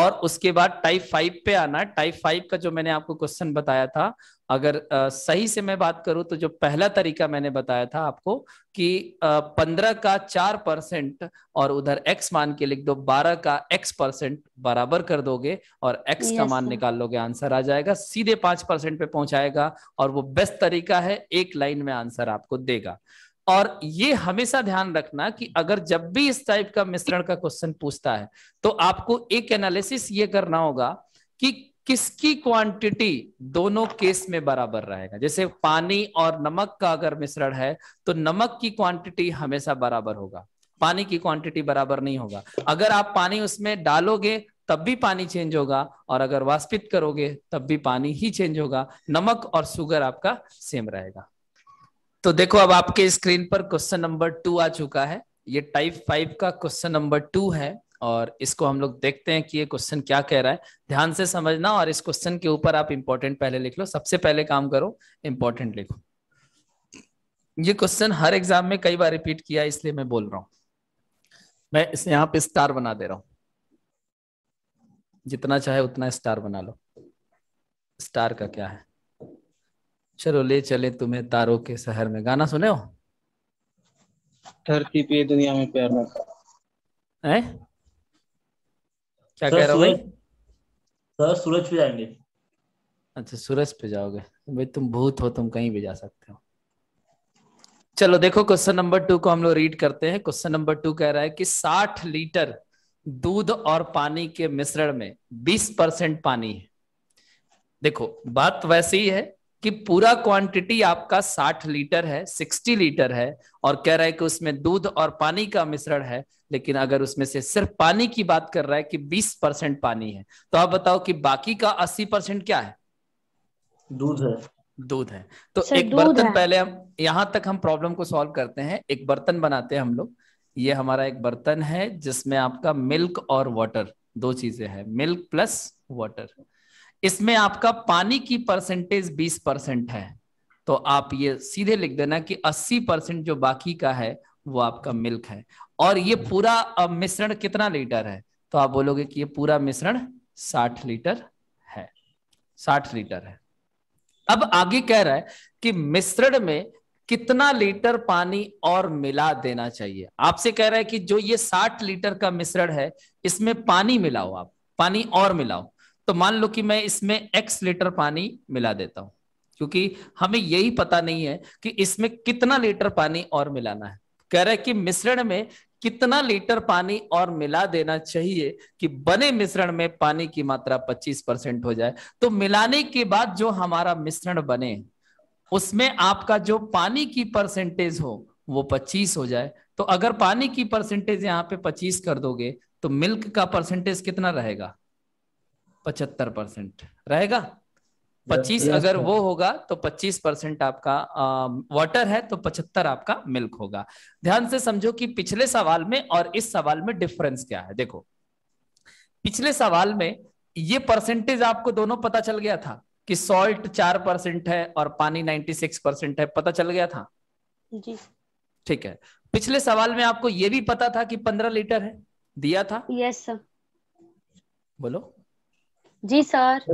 और उसके बाद टाइप फाइव पे आना टाइप फाइव का जो मैंने आपको क्वेश्चन बताया था अगर आ, सही से मैं बात करूं तो जो पहला तरीका मैंने बताया था आपको कि पंद्रह का चार परसेंट और उधर एक्स मान के लिख दो बारह का एक्स परसेंट बराबर कर दोगे और एक्स का मान निकाल लोगे आंसर आ जाएगा सीधे पांच परसेंट पे पहुंचाएगा और वो बेस्ट तरीका है एक लाइन में आंसर आपको देगा और ये हमेशा ध्यान रखना कि अगर जब भी इस टाइप का मिश्रण का क्वेश्चन पूछता है तो आपको एक एनालिसिस ये करना होगा कि किसकी क्वांटिटी दोनों केस में बराबर रहेगा जैसे पानी और नमक का अगर मिश्रण है तो नमक की क्वांटिटी हमेशा बराबर होगा पानी की क्वांटिटी बराबर नहीं होगा अगर आप पानी उसमें डालोगे तब भी पानी चेंज होगा और अगर वास्पित करोगे तब भी पानी ही चेंज होगा नमक और शुगर आपका सेम रहेगा तो देखो अब आपके स्क्रीन पर क्वेश्चन नंबर टू आ चुका है ये टाइप फाइव का क्वेश्चन नंबर टू है और इसको हम लोग देखते हैं कि ये क्वेश्चन क्या कह रहा है ध्यान से समझना और इस क्वेश्चन के ऊपर आप इंपॉर्टेंट पहले लिख लो सबसे पहले काम करो इंपॉर्टेंट लिखो ये क्वेश्चन हर एग्जाम में कई बार रिपीट किया इसलिए मैं बोल रहा हूँ मैं इस यहां पे स्टार बना दे रहा हूं जितना चाहे उतना स्टार बना लो स्टार का क्या है चलो ले चले तुम्हें तारों के शहर में गाना सुने हो धरती पे दुनिया में प्यार क्या कह रहा हूँ सर सूरज पे जाएंगे अच्छा सूरज पे जाओगे भाई तुम भूत हो तुम कहीं भी जा सकते हो चलो देखो क्वेश्चन नंबर टू को हम लोग रीड करते हैं क्वेश्चन नंबर टू कह रहा है कि 60 लीटर दूध और पानी के मिश्रण में 20 परसेंट पानी है देखो बात वैसी ही है कि पूरा क्वांटिटी आपका 60 लीटर है 60 लीटर है और कह रहा है कि उसमें दूध और पानी का मिश्रण है लेकिन अगर उसमें से सिर्फ पानी की बात कर रहा है कि 20 परसेंट पानी है तो आप बताओ कि बाकी का 80 परसेंट क्या है दूध है दूध है तो एक बर्तन पहले हम यहां तक हम प्रॉब्लम को सॉल्व करते हैं एक बर्तन बनाते हैं हम लोग ये हमारा एक बर्तन है जिसमें आपका मिल्क और वाटर दो चीजें हैं मिल्क प्लस वाटर इसमें आपका पानी की परसेंटेज 20 परसेंट है तो आप ये सीधे लिख देना कि 80 परसेंट जो बाकी का है वो आपका मिल्क है और ये पूरा मिश्रण कितना लीटर है तो आप बोलोगे कि ये पूरा मिश्रण 60 लीटर है 60 लीटर है अब आगे कह रहा है कि मिश्रण में कितना लीटर पानी और मिला देना चाहिए आपसे कह रहा है कि जो ये 60 लीटर का मिश्रण है इसमें पानी मिलाओ आप पानी और मिलाओ तो मान लो कि मैं इसमें एक्स लीटर पानी मिला देता हूं क्योंकि हमें यही पता नहीं है कि इसमें कितना लीटर पानी और मिलाना है कह रहे कि मिश्रण में कितना लीटर पानी और मिला देना चाहिए कि बने मिश्रण में पानी की मात्रा 25 परसेंट हो जाए तो मिलाने के बाद जो हमारा मिश्रण बने उसमें आपका जो पानी की परसेंटेज हो वो 25 हो जाए तो अगर पानी की परसेंटेज यहाँ पे 25 कर दोगे तो मिल्क का परसेंटेज कितना रहेगा पचहत्तर परसेंट रहेगा पच्चीस अगर वो होगा तो पच्चीस परसेंट आपका वाटर है तो पचहत्तर आपका मिल्क होगा ध्यान से समझो कि पिछले सवाल में और इस सवाल में डिफरेंस क्या है देखो पिछले सवाल में ये परसेंटेज आपको दोनों पता चल गया था कि सॉल्ट चार परसेंट है और पानी नाइन्टी सिक्स परसेंट है पता चल गया था जी ठीक है पिछले सवाल में आपको ये भी पता था कि पंद्रह लीटर है दिया था यस yes, सर बोलो जी सर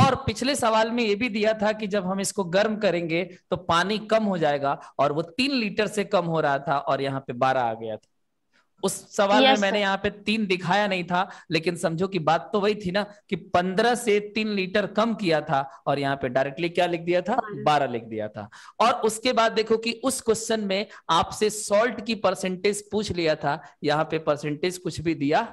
और पिछले सवाल में ये भी दिया था कि जब हम इसको गर्म करेंगे तो पानी कम हो जाएगा और वो तीन लीटर से कम हो रहा था और यहाँ पे बारह आ गया था उस सवाल में मैंने यहाँ पे तीन दिखाया नहीं था लेकिन समझो कि बात तो वही थी ना कि पंद्रह से तीन लीटर कम किया था और यहाँ पे डायरेक्टली क्या लिख दिया था बारह लिख दिया था और उसके बाद देखो कि उस क्वेश्चन में आपसे सॉल्ट की परसेंटेज पूछ लिया था यहाँ पे परसेंटेज कुछ भी दिया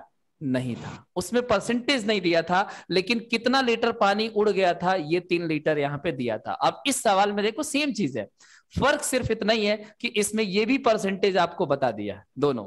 नहीं था उसमें परसेंटेज नहीं दिया था लेकिन कितना लीटर पानी उड़ गया था ये तीन लीटर यहां पे दिया था अब इस सवाल में देखो सेम चीज है फर्क सिर्फ इतना ही है कि इसमें ये भी परसेंटेज आपको बता दिया दोनों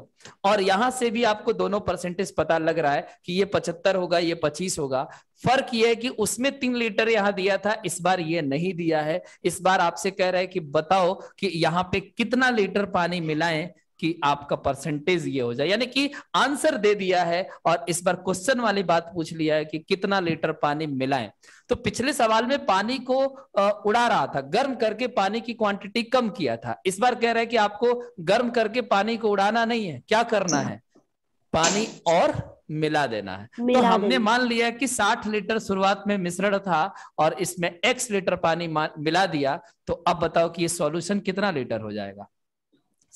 और यहां से भी आपको दोनों परसेंटेज पता लग रहा है कि ये पचहत्तर होगा ये पच्चीस होगा फर्क ये है कि उसमें तीन लीटर यहां दिया था इस बार ये नहीं दिया है इस बार आपसे कह रहा है कि बताओ कि यहाँ पे कितना लीटर पानी मिलाएं कि आपका परसेंटेज ये हो जाए यानी कि आंसर दे दिया है और इस बार क्वेश्चन वाली बात पूछ लिया है कि कितना लीटर पानी मिलाएं तो पिछले सवाल में पानी को उड़ा रहा था गर्म करके पानी की क्वांटिटी कम किया था इस बार कह रहे हैं कि आपको गर्म करके पानी को उड़ाना नहीं है क्या करना है पानी और मिला देना है तो मिला तो हमने मान लिया कि 60 लीटर शुरुआत में मिश्रण था और इसमें x लीटर पानी मिला दिया तो अब बताओ कि ये सॉल्यूशन कितना लीटर हो जाएगा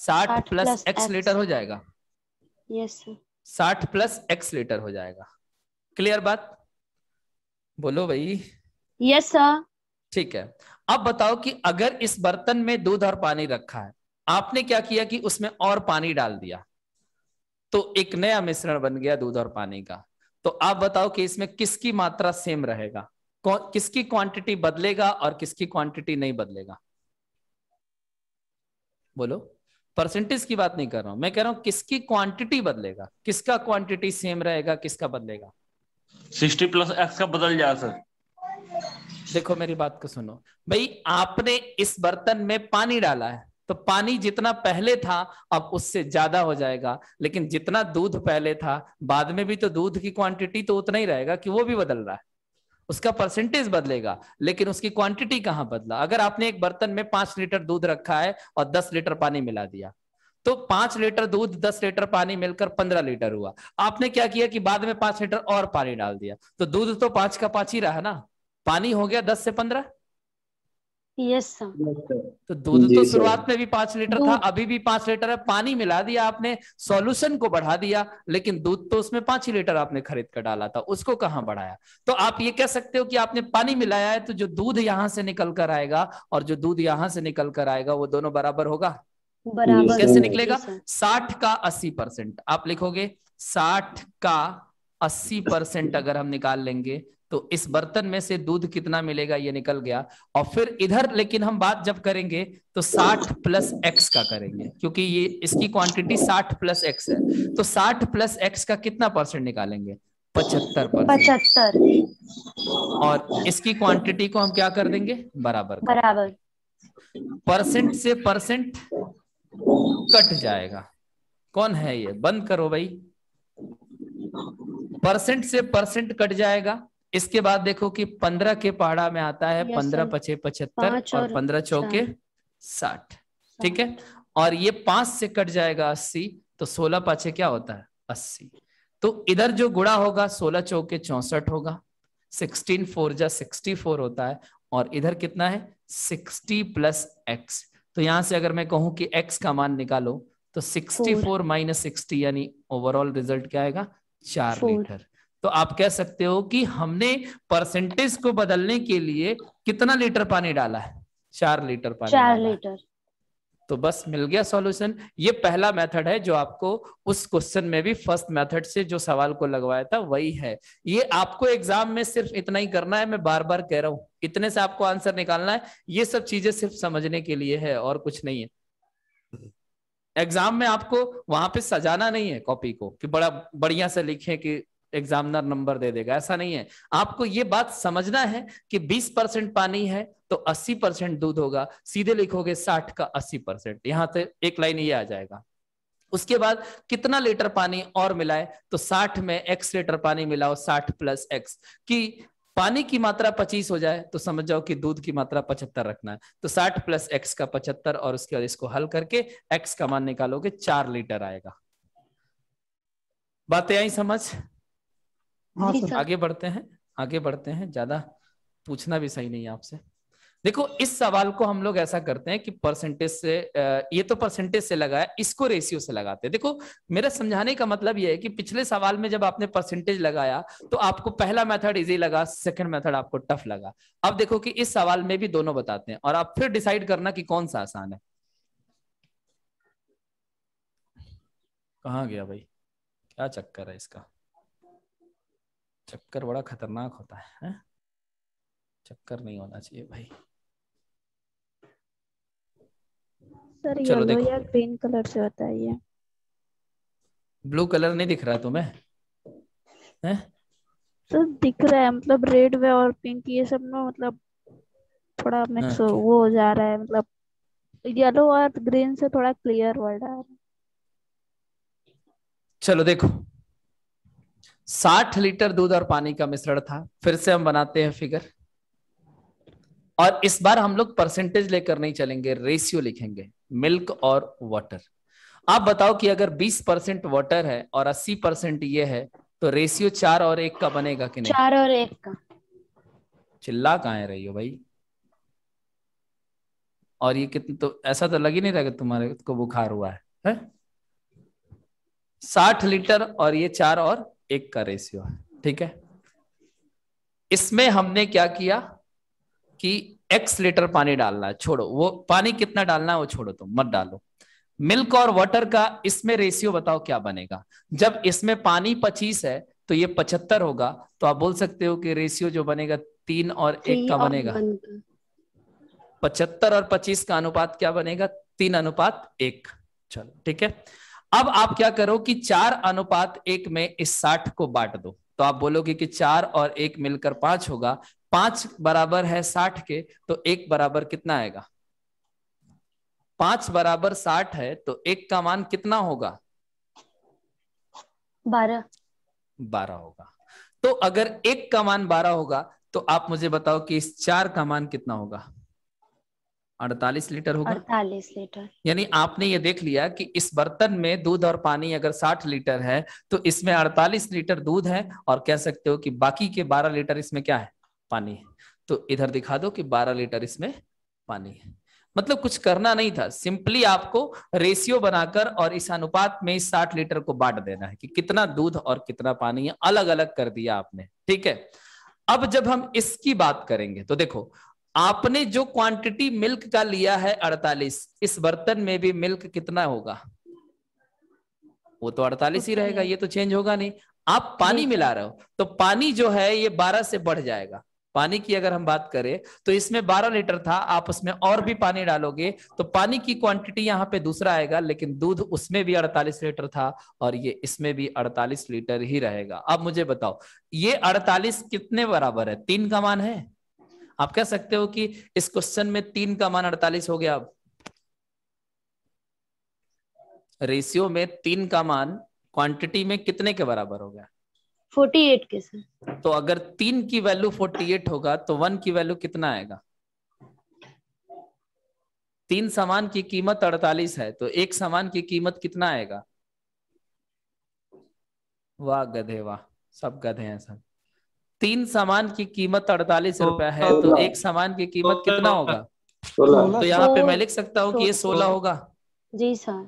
साठ प्लस एक्स लीटर हो जाएगा यस साठ प्लस एक्स लीटर हो जाएगा क्लियर बात बोलो भाई यस सर ठीक है अब बताओ कि अगर इस बर्तन में दूध और पानी रखा है आपने क्या किया कि उसमें और पानी डाल दिया तो एक नया मिश्रण बन गया दूध और पानी का तो आप बताओ कि इसमें किसकी मात्रा सेम रहेगा किसकी क्वांटिटी बदलेगा और किसकी क्वांटिटी नहीं बदलेगा बोलो परसेंटेज की बात नहीं कर रहा हूं मैं कह रहा हूं किसकी क्वांटिटी बदलेगा किसका क्वांटिटी सेम रहेगा किसका बदलेगा सिक्सटी प्लस एक्स का बदल जाए सर देखो मेरी बात को सुनो भाई आपने इस बर्तन में पानी डाला है तो पानी जितना पहले था अब उससे ज्यादा हो जाएगा लेकिन जितना दूध पहले था बाद में भी तो दूध की क्वांटिटी तो उतना ही रहेगा कि वो भी बदल रहा है उसका परसेंटेज बदलेगा लेकिन उसकी क्वांटिटी कहां बदला अगर आपने एक बर्तन में पांच लीटर दूध रखा है और दस लीटर पानी मिला दिया तो पांच लीटर दूध दस लीटर पानी मिलकर पंद्रह लीटर हुआ आपने क्या किया कि बाद में पांच लीटर और पानी डाल दिया तो दूध तो पांच का पांच ही रहा ना पानी हो गया दस से पंद्रह यस तो दूध तो शुरुआत में भी पांच लीटर था अभी भी पांच लीटर है पानी मिला दिया आपने सॉल्यूशन को बढ़ा दिया लेकिन दूध तो उसमें पांच ही लीटर आपने खरीद कर डाला था उसको कहाँ बढ़ाया तो आप ये कह सकते हो कि आपने पानी मिलाया है तो जो दूध यहाँ से निकल कर आएगा और जो दूध यहाँ से निकल कर आएगा वो दोनों बराबर होगा बराबर कैसे निकलेगा साठ का अस्सी परसेंट आप लिखोगे साठ का अस्सी परसेंट अगर हम निकाल लेंगे तो इस बर्तन में से दूध कितना मिलेगा ये निकल गया और फिर इधर लेकिन हम बात जब करेंगे तो 60 प्लस एक्स का करेंगे क्योंकि ये इसकी क्वांटिटी 60 प्लस एक्स है तो 60 प्लस एक्स का कितना परसेंट निकालेंगे पचहत्तर पर पचहत्तर और इसकी क्वांटिटी को हम क्या कर देंगे बराबर बराबर परसेंट से परसेंट कट जाएगा कौन है ये बंद करो भाई परसेंट से परसेंट कट जाएगा इसके बाद देखो कि पंद्रह के पहाड़ा में आता है पंद्रह पचे पचहत्तर और पंद्रह चौके साठ ठीक है और ये पांच से कट जाएगा अस्सी तो सोलह पाचे क्या होता है अस्सी तो इधर जो गुड़ा होगा सोलह चौके चौसठ होगा सिक्सटीन फोर जा सिक्सटी फोर होता है और इधर कितना है सिक्सटी प्लस एक्स तो यहां से अगर मैं कहूं कि एक्स का मान निकालो तो सिक्सटी फोर माइनस सिक्सटी यानी ओवरऑल रिजल्ट क्या आएगा चार लीटर तो आप कह सकते हो कि हमने परसेंटेज को बदलने के लिए कितना लीटर पानी डाला है चार लीटर पानी चार लीटर तो बस मिल गया सॉल्यूशन ये पहला मेथड है जो आपको उस क्वेश्चन में भी फर्स्ट मेथड से जो सवाल को लगवाया था वही है ये आपको एग्जाम में सिर्फ इतना ही करना है मैं बार बार कह रहा हूं इतने से आपको आंसर निकालना है ये सब चीजें सिर्फ समझने के लिए है और कुछ नहीं है एग्जाम में आपको वहां पे सजाना नहीं है कॉपी को कि बड़ा बढ़िया से लिखें कि एग्जामिनर नंबर दे देगा ऐसा नहीं है आपको ये बात समझना है कि 20 परसेंट पानी है तो 80 परसेंट दूध होगा सीधे लिखोगे 60 का 80 परसेंट यहां से एक लाइन ये आ जाएगा उसके बाद कितना लीटर पानी और मिलाए तो 60 में x लीटर पानी मिलाओ 60 प्लस x की पानी की मात्रा 25 हो जाए तो समझ जाओ कि दूध की मात्रा पचहत्तर रखना है तो 60 प्लस एक्स का पचहत्तर और उसके बाद इसको हल करके एक्स का मान निकालोगे चार लीटर आएगा बातें आई समझ हाँ, आगे बढ़ते हैं आगे बढ़ते हैं ज्यादा पूछना भी सही नहीं है आपसे देखो इस सवाल को हम लोग ऐसा करते हैं कि परसेंटेज से ये तो परसेंटेज से लगाया इसको रेशियो से लगाते हैं देखो मेरा समझाने का मतलब ये है कि पिछले सवाल में जब आपने परसेंटेज लगाया तो आपको पहला मेथड इजी लगा सेकंड मेथड आपको टफ लगा अब देखो कि इस सवाल में भी दोनों बताते हैं और आप फिर डिसाइड करना कि कौन सा आसान है कहा गया भाई क्या चक्कर है इसका चक्कर बड़ा खतरनाक होता है, है? चक्कर नहीं होना चाहिए भाई सर येलो या ग्रीन कलर से बताइए ब्लू कलर नहीं दिख रहा तुम्हें है तो दिख रहा है मतलब रेड वे और पिंक ये सब में मतलब थोड़ा मिक्स हाँ, हो वो हो जा रहा है मतलब येलो और ग्रीन से थोड़ा क्लियर वर्ड आ रहा है चलो देखो साठ लीटर दूध और पानी का मिश्रण था फिर से हम बनाते हैं फिगर और इस बार हम लोग परसेंटेज लेकर नहीं चलेंगे रेशियो लिखेंगे मिल्क और वाटर आप बताओ कि अगर 20 परसेंट वाटर है और 80 परसेंट ये है तो रेशियो चार और एक का बनेगा कि नहीं चार और एक का चिल्ला कहा रही हो भाई और ये कितने तो ऐसा तो लग ही नहीं रहेगा तुम्हारे को बुखार हुआ है, है? साठ लीटर और ये चार और एक का रेशियो है ठीक है इसमें हमने क्या किया कि x लीटर पानी डालना है छोड़ो वो पानी कितना डालना है वो छोड़ो तुम मत डालो मिल्क और वाटर का इसमें रेशियो बताओ क्या बनेगा जब इसमें पानी पच्चीस है तो ये पचहत्तर होगा तो आप बोल सकते हो कि रेशियो जो बनेगा तीन और एक का बनेगा पचहत्तर और पच्चीस का अनुपात क्या बनेगा तीन अनुपात एक चलो ठीक है अब आप क्या करो कि चार अनुपात एक में इस साठ को बांट दो तो आप बोलोगे कि चार और एक मिलकर पांच होगा पांच बराबर है साठ के तो एक बराबर कितना आएगा पांच बराबर साठ है तो एक का मान कितना होगा बारह बारह होगा तो अगर एक का मान बारह होगा तो आप मुझे बताओ कि इस चार का मान कितना होगा अड़तालीस लीटर होगा अड़तालीस लीटर यानी आपने ये देख लिया कि इस बर्तन में दूध और पानी अगर साठ लीटर है तो इसमें अड़तालीस लीटर दूध है और कह सकते हो कि बाकी के बारह लीटर इसमें क्या है पानी है तो इधर दिखा दो कि बारह लीटर इसमें पानी है मतलब कुछ करना नहीं था सिंपली आपको रेशियो बनाकर और इस अनुपात में इस साठ लीटर को बांट देना है कि कितना दूध और कितना पानी है अलग अलग कर दिया आपने ठीक है अब जब हम इसकी बात करेंगे तो देखो आपने जो क्वांटिटी मिल्क का लिया है 48 इस बर्तन में भी मिल्क कितना होगा वो तो 48 ही रहेगा ये तो चेंज होगा नहीं आप पानी मिला तो- रहे हो तो पानी जो है ये 12 से बढ़ जाएगा पानी की अगर हम बात करें तो इसमें 12 लीटर था आप उसमें और भी पानी डालोगे तो पानी की क्वांटिटी यहाँ पे दूसरा आएगा लेकिन दूध उसमें भी 48 लीटर था और ये इसमें भी 48 लीटर ही रहेगा अब मुझे बताओ ये 48 कितने बराबर है तीन का मान है आप कह सकते हो कि इस क्वेश्चन में तीन का मान अड़तालीस हो गया अब रेशियो में तीन का मान क्वांटिटी में कितने के बराबर हो गया 48 के सर तो अगर तीन की वैल्यू 48 होगा तो वन की वैल्यू कितना आएगा तीन सामान की कीमत 48 है तो एक सामान की कीमत कितना आएगा वाह गधे वाह सब गधे हैं सब तीन सामान की कीमत अड़तालीस तो रुपए है तो एक सामान की कीमत कितना होगा तो यहाँ पे मैं लिख सकता हूँ कि ये सोलह होगा जी सर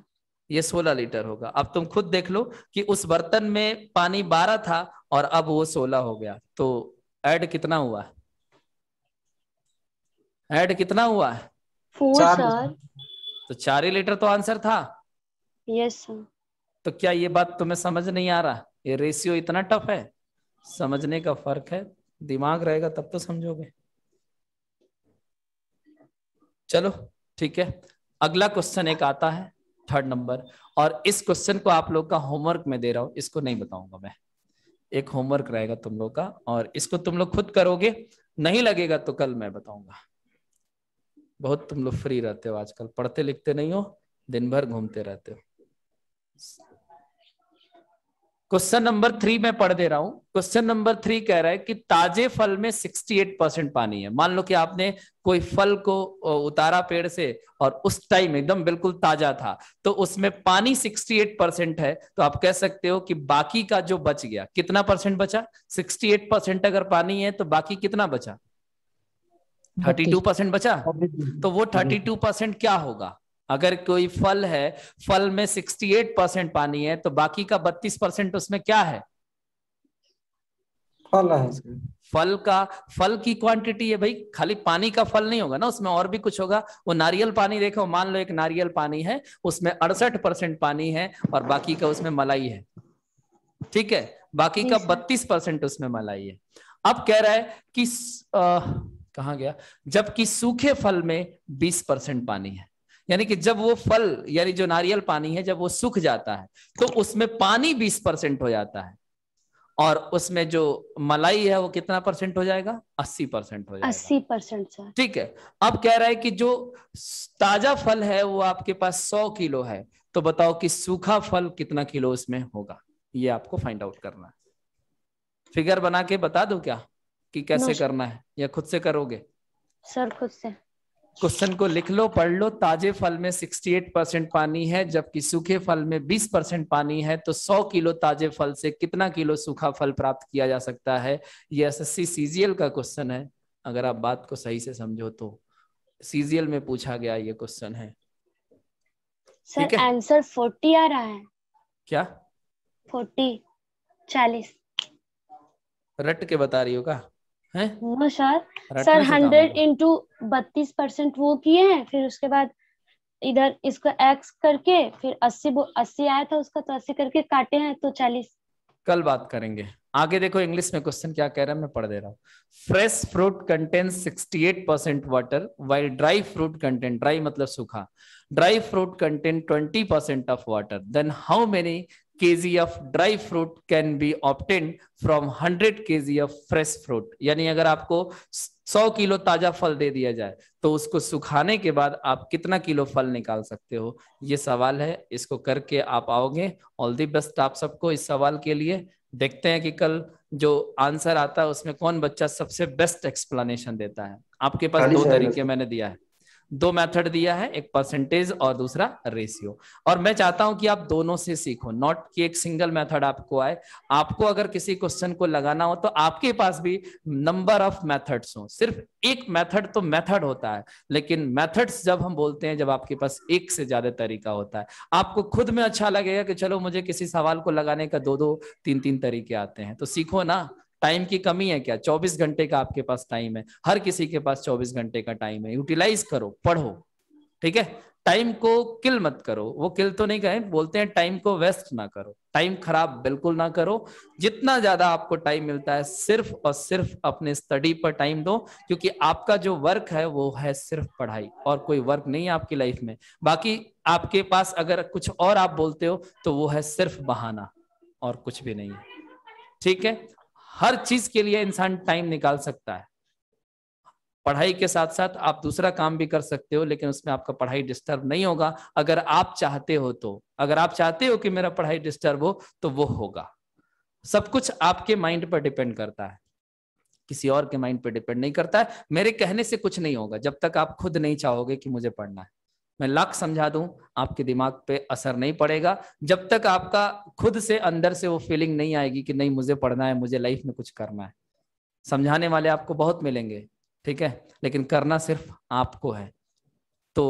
ये सोलह लीटर होगा अब तुम खुद देख लो कि उस बर्तन में पानी बारह था और अब वो सोलह हो गया तो ऐड कितना हुआ ऐड कितना हुआ है तो चार ही लीटर तो आंसर था यस सर तो क्या ये बात तुम्हें समझ नहीं आ रहा ये रेशियो इतना टफ है समझने का फर्क है दिमाग रहेगा तब तो समझोगे चलो ठीक है अगला क्वेश्चन एक आता है थर्ड नंबर और इस क्वेश्चन को आप लोग का होमवर्क में दे रहा हूं इसको नहीं बताऊंगा मैं एक होमवर्क रहेगा तुम लोग का और इसको तुम लोग खुद करोगे नहीं लगेगा तो कल मैं बताऊंगा बहुत तुम लोग फ्री रहते हो आजकल पढ़ते लिखते नहीं हो दिन भर घूमते रहते हो क्वेश्चन नंबर थ्री में पढ़ दे रहा हूं क्वेश्चन नंबर थ्री कह रहा है कि ताजे फल में 68 परसेंट पानी है मान लो कि आपने कोई फल को उतारा पेड़ से और उस टाइम एकदम बिल्कुल ताजा था तो उसमें पानी 68 परसेंट है तो आप कह सकते हो कि बाकी का जो बच गया कितना परसेंट बचा 68 परसेंट अगर पानी है तो बाकी कितना बचा थर्टी परसेंट बचा तो वो थर्टी परसेंट क्या होगा अगर कोई फल है फल में 68 परसेंट पानी है तो बाकी का 32 परसेंट उसमें क्या है फल है फल का फल की क्वांटिटी है भाई खाली पानी का फल नहीं होगा ना उसमें और भी कुछ होगा वो नारियल पानी देखो मान लो एक नारियल पानी है उसमें अड़सठ परसेंट पानी है और बाकी का उसमें मलाई है ठीक है बाकी का बत्तीस परसेंट उसमें मलाई है अब कह रहा है कि कहा गया जबकि सूखे फल में बीस परसेंट पानी है यानी कि जब वो फल यानी जो नारियल पानी है जब वो सूख जाता है तो उसमें पानी बीस परसेंट हो जाता है और उसमें जो मलाई है वो कितना परसेंट हो जाएगा अस्सी परसेंट हो जाएगा अस्सी परसेंट ठीक है अब कह रहा है कि जो ताजा फल है वो आपके पास सौ किलो है तो बताओ कि सूखा फल कितना किलो उसमें होगा ये आपको फाइंड आउट करना है फिगर बना के बता दो क्या कि कैसे करना है या खुद से करोगे सर खुद से क्वेश्चन को लिख लो पढ़ लो ताजे फल में 68 परसेंट पानी है जबकि सूखे फल में 20 परसेंट पानी है तो 100 किलो ताजे फल से कितना किलो सूखा फल प्राप्त किया जा सकता है ये एस एस सीजीएल का क्वेश्चन है अगर आप बात को सही से समझो तो सीजीएल में पूछा गया ये क्वेश्चन है सर आंसर फोर्टी आ रहा है क्या फोर्टी चालीस रट के बता रही होगा हाँ सर हंड्रेड इंटू बत्तीस परसेंट वो किए हैं फिर उसके बाद इधर इसको एक्स करके फिर अस्सी अस्सी आया था उसका तो अस्सी करके काटे हैं तो चालीस कल बात करेंगे आगे देखो इंग्लिश में क्वेश्चन क्या कह रहा है मैं पढ़ दे रहा हूँ fresh fruit content sixty eight percent water while dry fruit content dry मतलब सूखा dry fruit content twenty percent of water then how many kg of dry fruit can be obtained from 100 kg of fresh fruit यानी अगर आपको 100 kilo ताजा फल दे दिया जाए तो उसको सुखाने के बाद आप कितना किलो फल निकाल सकते हो ये सवाल है इसको करके आप आओगे ऑल दी बेस्ट आप सबको इस सवाल के लिए देखते हैं कि कल जो आंसर आता है उसमें कौन बच्चा सबसे बेस्ट एक्सप्लेनेशन देता है आपके पास दो तरीके मैंने दिया है दो मेथड दिया है एक परसेंटेज और दूसरा रेशियो और मैं चाहता हूं कि आप दोनों से सीखो नॉट कि एक सिंगल मेथड आपको आए आपको अगर किसी क्वेश्चन को लगाना हो तो आपके पास भी नंबर ऑफ मेथड्स हो सिर्फ एक मेथड तो मेथड होता है लेकिन मेथड्स जब हम बोलते हैं जब आपके पास एक से ज्यादा तरीका होता है आपको खुद में अच्छा लगेगा कि चलो मुझे किसी सवाल को लगाने का दो दो तीन तीन तरीके आते हैं तो सीखो ना टाइम की कमी है क्या 24 घंटे का आपके पास टाइम है हर किसी के पास 24 घंटे का टाइम है यूटिलाइज करो पढ़ो ठीक है टाइम को किल मत करो वो किल तो नहीं कहें बोलते हैं टाइम को वेस्ट ना करो टाइम खराब बिल्कुल ना करो जितना ज्यादा आपको टाइम मिलता है सिर्फ और सिर्फ अपने स्टडी पर टाइम दो क्योंकि आपका जो वर्क है वो है सिर्फ पढ़ाई और कोई वर्क नहीं है आपकी लाइफ में बाकी आपके पास अगर कुछ और आप बोलते हो तो वो है सिर्फ बहाना और कुछ भी नहीं है ठीक है हर चीज के लिए इंसान टाइम निकाल सकता है पढ़ाई के साथ साथ आप दूसरा काम भी कर सकते हो लेकिन उसमें आपका पढ़ाई डिस्टर्ब नहीं होगा अगर आप चाहते हो तो अगर आप चाहते हो कि मेरा पढ़ाई डिस्टर्ब हो तो वो होगा सब कुछ आपके माइंड पर डिपेंड करता है किसी और के माइंड पर डिपेंड नहीं करता है मेरे कहने से कुछ नहीं होगा जब तक आप खुद नहीं चाहोगे कि मुझे पढ़ना है मैं लाख समझा दूं आपके दिमाग पे असर नहीं पड़ेगा जब तक आपका खुद से अंदर से वो फीलिंग नहीं आएगी कि नहीं मुझे पढ़ना है मुझे लाइफ में कुछ करना है समझाने वाले आपको बहुत मिलेंगे ठीक है लेकिन करना सिर्फ आपको है तो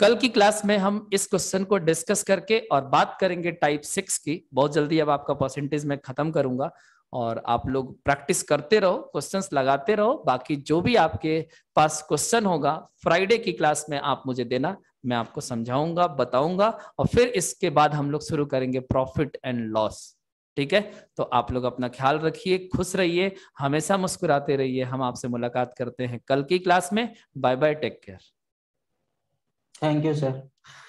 कल की क्लास में हम इस क्वेश्चन को डिस्कस करके और बात करेंगे टाइप सिक्स की बहुत जल्दी अब आपका परसेंटेज मैं खत्म करूंगा और आप लोग प्रैक्टिस करते रहो क्वेश्चंस लगाते रहो बाकी जो भी आपके पास क्वेश्चन होगा फ्राइडे की क्लास में आप मुझे देना मैं आपको समझाऊंगा बताऊंगा और फिर इसके बाद हम लोग शुरू करेंगे प्रॉफिट एंड लॉस ठीक है तो आप लोग अपना ख्याल रखिए खुश रहिए हमेशा मुस्कुराते रहिए हम आपसे मुलाकात करते हैं कल की क्लास में bye bye take care thank you sir